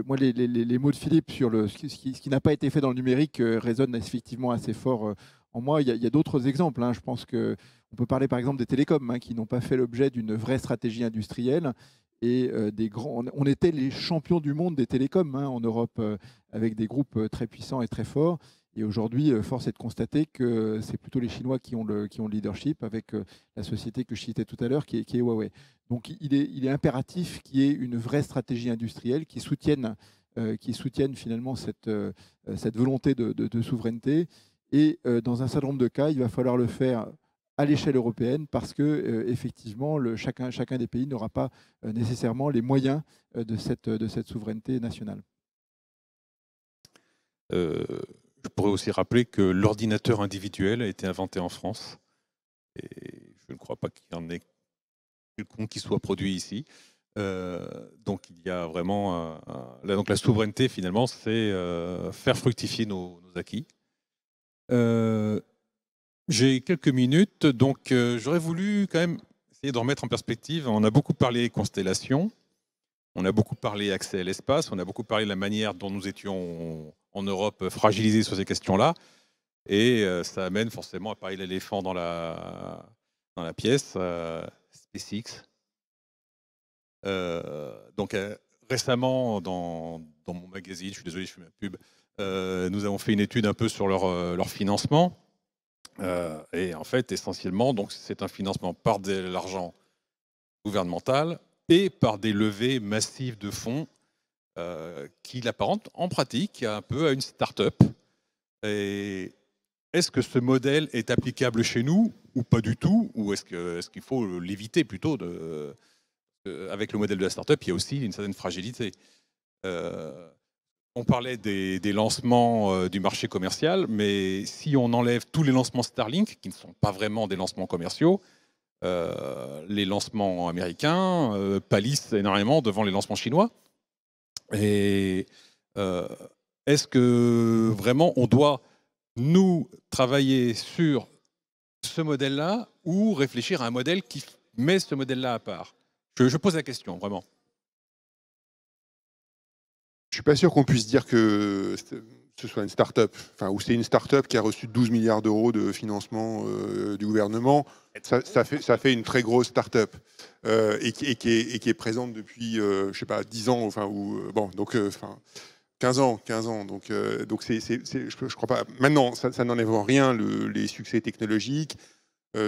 Moi, les, les, les, mots de Philippe sur le, ce qui, qui n'a pas été fait dans le numérique résonnent effectivement assez fort en moi. Il y a, d'autres exemples. Hein. Je pense qu'on peut parler par exemple des télécoms hein, qui n'ont pas fait l'objet d'une vraie stratégie industrielle. Et des grands, on était les champions du monde des télécoms hein, en Europe, avec des groupes très puissants et très forts. Et aujourd'hui, euh, force est de constater que c'est plutôt les Chinois qui ont le, qui ont le leadership avec euh, la société que je citais tout à l'heure, qui, est, Huawei. Donc il est, il est impératif qu'il y ait une vraie stratégie industrielle qui soutienne, euh, qui soutienne finalement cette, cette volonté de, souveraineté. Et dans un certain nombre de cas, il va falloir le faire à l'échelle européenne parce que effectivement, chacun, chacun des pays n'aura pas nécessairement les moyens de, cette, de cette souveraineté nationale. Je pourrais aussi rappeler que l'ordinateur individuel a été inventé en France. Et je ne crois pas qu'il y en ait quelconque qui soit produit ici. Euh, donc il y a vraiment donc la souveraineté finalement c'est euh, faire fructifier nos, acquis. Euh, j'ai quelques minutes donc j'aurais voulu quand même essayer de remettre en perspective. On a beaucoup parlé constellation, on a beaucoup parlé accès à l'espace, on a beaucoup parlé de la manière dont nous étions en Europe euh, fragilisée sur ces questions-là. Et euh, ça amène forcément à parler l'éléphant dans la, dans la pièce, euh, SpaceX. donc récemment, dans, mon magazine, je suis désolé, je fais ma pub, nous avons fait une étude un peu sur leur, financement. et en fait, essentiellement, donc c'est un financement par de l'argent gouvernemental et par des levées massives de fonds euh, qui l'apparente en pratique un peu à une start-up. Et est-ce que ce modèle est applicable chez nous ou pas du tout Ou est-ce qu'il est faut l'éviter plutôt de, euh, Avec le modèle de la start-up, il y a aussi une certaine fragilité. Euh, on parlait des, lancements du marché commercial, mais si on enlève tous les lancements Starlink, qui ne sont pas vraiment des lancements commerciaux, les lancements américains palissent énormément devant les lancements chinois. Et euh, est-ce que vraiment on doit nous travailler sur ce modèle-là ou réfléchir à un modèle qui met ce modèle-là à part je, je, pose la question, vraiment. Je ne suis pas sûr qu'on puisse dire que ce soit une start-up, enfin, ou c'est une start-up qui a reçu 12 milliards d'euros de financement euh, du gouvernement, ça, fait, ça fait une très grosse start-up euh, et, et, qui est, présente depuis, euh, je sais pas, 10 ans, enfin, ou euh, bon, donc, enfin. 15 ans, 15 ans. Donc, donc c'est, je, crois pas. Maintenant, ça, ça n'enlève en rien les succès technologiques.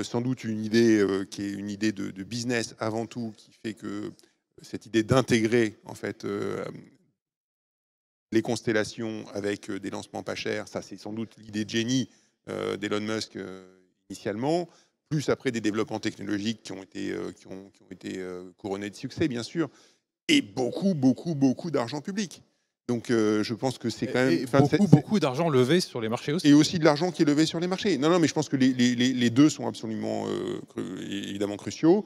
sans doute une idée qui est une idée de, de, business avant tout, qui fait que cette idée d'intégrer en fait les constellations avec euh, des lancements pas chers, ça c'est sans doute l'idée de génie euh, d'Elon Musk euh, initialement, plus après des développements technologiques qui ont été, qui ont, été couronnés de succès, bien sûr, et beaucoup, beaucoup, beaucoup d'argent public. Donc je pense que c'est quand même... beaucoup, beaucoup d'argent levé sur les marchés aussi. Et aussi de l'argent qui est levé sur les marchés. Non, non, mais je pense que les, les, les deux sont absolument, évidemment, cruciaux.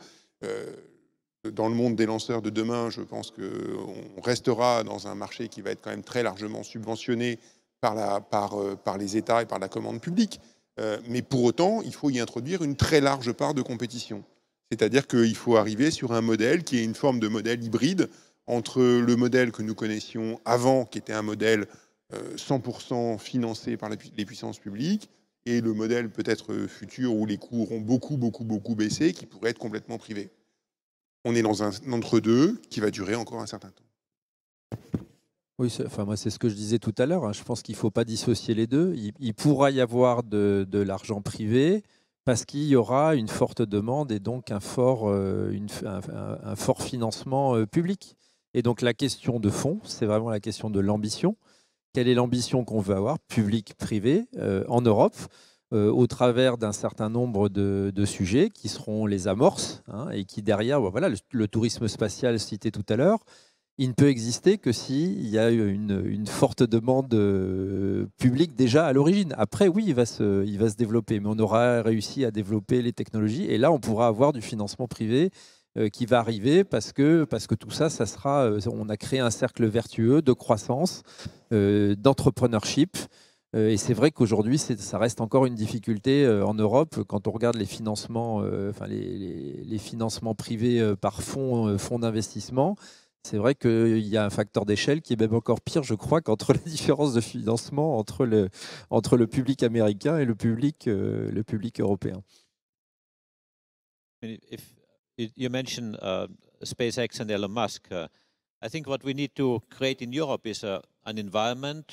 Dans le monde des lanceurs de demain, je pense qu'on restera dans un marché qui va être quand même très largement subventionné par, euh, les États et par la commande publique. Euh, mais pour autant, il faut y introduire une très large part de compétition. C'est-à-dire qu'il faut arriver sur un modèle qui est une forme de modèle hybride entre le modèle que nous connaissions avant, qui était un modèle 100% euh, financé par les puissances publiques, et le modèle peut-être futur où les coûts auront beaucoup, beaucoup, beaucoup baissé, qui pourrait être complètement privé on est dans un entre-deux qui va durer encore un certain temps. Oui, enfin, moi, c'est ce que je disais tout à l'heure. Hein. Je pense qu'il ne faut pas dissocier les deux. Il, pourra y avoir de, l'argent privé parce qu'il y aura une forte demande et donc un fort, euh, un, fort financement euh, public. Et donc la question de fond, c'est vraiment la question de l'ambition. Quelle est l'ambition qu'on veut avoir, public, privé, euh, en Europe euh, au travers d'un certain nombre de, sujets qui seront les amorces hein, et qui derrière, bah, voilà, le, tourisme spatial cité tout à l'heure, il ne peut exister que s'il y a une, forte demande euh, publique déjà à l'origine. Après, oui, il va, se, développer, mais on aura réussi à développer les technologies et là, on pourra avoir du financement privé euh, qui va arriver parce que, parce que tout ça, ça sera, on a créé un cercle vertueux de croissance, d'entrepreneurship. Euh, et c'est vrai qu'aujourd'hui, ça reste encore une difficulté euh, en Europe quand on regarde les financements, euh, enfin les, financements privés par fonds, fonds d'investissement. C'est vrai qu'il y a un facteur d'échelle qui est même encore pire, je crois, qu'entre la différence de financement entre le, entre le public américain et le public, le public européen. If you uh, SpaceX and Elon Musk, uh, I think what we need to create Europe is uh, an environment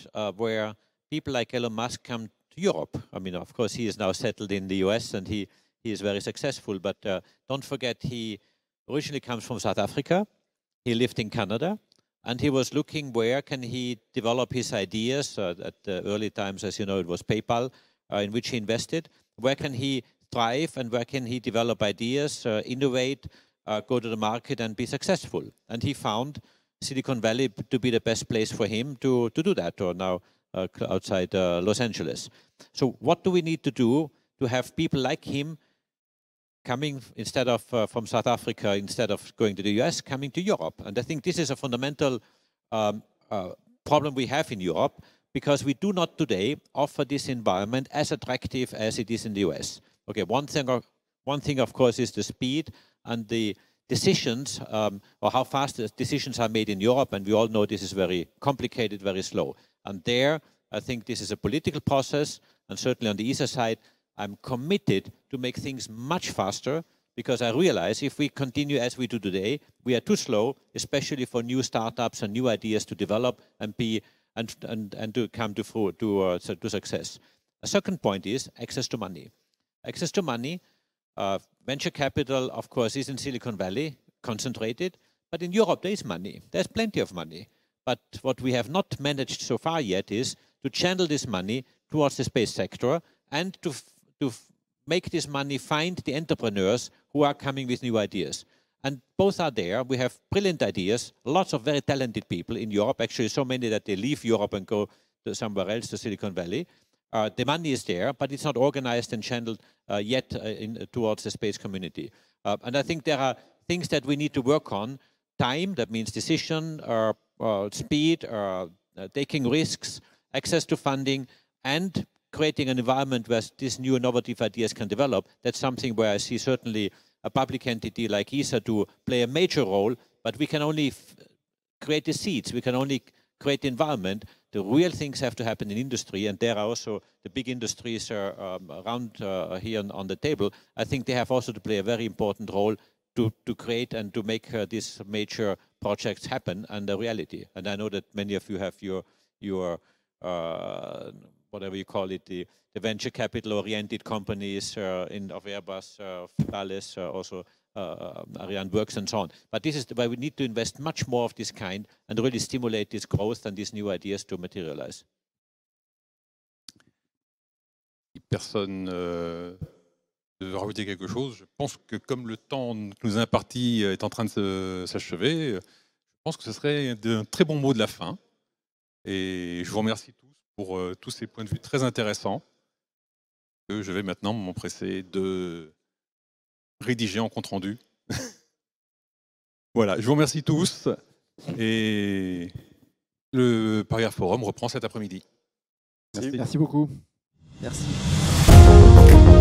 people like Elon Musk come to Europe. I mean, of course, he is now settled in the US and he, he is very successful. But uh, don't forget, he originally comes from South Africa. He lived in Canada. And he was looking where can he develop his ideas. Uh, at the early times, as you know, it was PayPal, uh, in which he invested. Where can he thrive and where can he develop ideas, uh, innovate, uh, go to the market and be successful? And he found Silicon Valley to be the best place for him to, to do that. Or now uh, outside uh, Los Angeles. So what do we need to do to have people like him coming instead of uh, from South Africa, instead of going to the US, coming to Europe? And I think this is a fundamental um, problem we have in Europe because we do not today offer this environment as attractive as it is in the US. Okay, one thing, of, one thing of course, is the speed and the decisions um, or how fast decisions are made in Europe, and we all know this is very complicated, very slow. And there, I think this is a political process, and certainly on the ESA side, I'm committed to make things much faster because I realize if we continue as we do today, we are too slow, especially for new startups and new ideas to develop and be and and, and to come to to uh, to success. A second point is access to money. Access to money, uh, venture capital, of course, is in Silicon Valley concentrated, but in Europe there is money. There's plenty of money. But what we have not managed so far yet is to channel this money towards the space sector and to, to make this money find the entrepreneurs who are coming with new ideas. And both are there. We have brilliant ideas, lots of very talented people in Europe, actually so many that they leave Europe and go to somewhere else, to Silicon Valley. Uh, the money is there, but it's not organized and channeled uh, yet uh, in, uh, towards the space community. Uh, and I think there are things that we need to work on. Time, that means decision, uh, uh, speed uh, uh, taking risks, access to funding, and creating an environment where these new innovative ideas can develop. That's something where I see certainly a public entity like ESA to play a major role, but we can only create the seeds. We can only create the environment. The real things have to happen in industry, and there are also the big industries um, around uh, here on, on the table. I think they have also to play a very important role to, to create and to make these major projects happen and a reality. And I know that many of you have your, your uh, whatever you call it, the, the venture capital-oriented companies uh, in, of Airbus, uh, Thales, uh, also uh, um, Ariane works and so on. But this is why we need to invest much more of this kind and really stimulate this growth and these new ideas to materialize. Personne euh, de rajouter quelque chose. Je pense que comme le temps que nous a imparti euh, est en train de s'achever, euh, je pense que ce serait un très bon mot de la fin. Et je vous remercie tous pour euh, tous ces points de vue très intéressants que je vais maintenant m'empresser de rédiger en compte rendu. voilà, je vous remercie tous et le Paris Forum reprend cet après-midi. Merci. Merci beaucoup. Merci.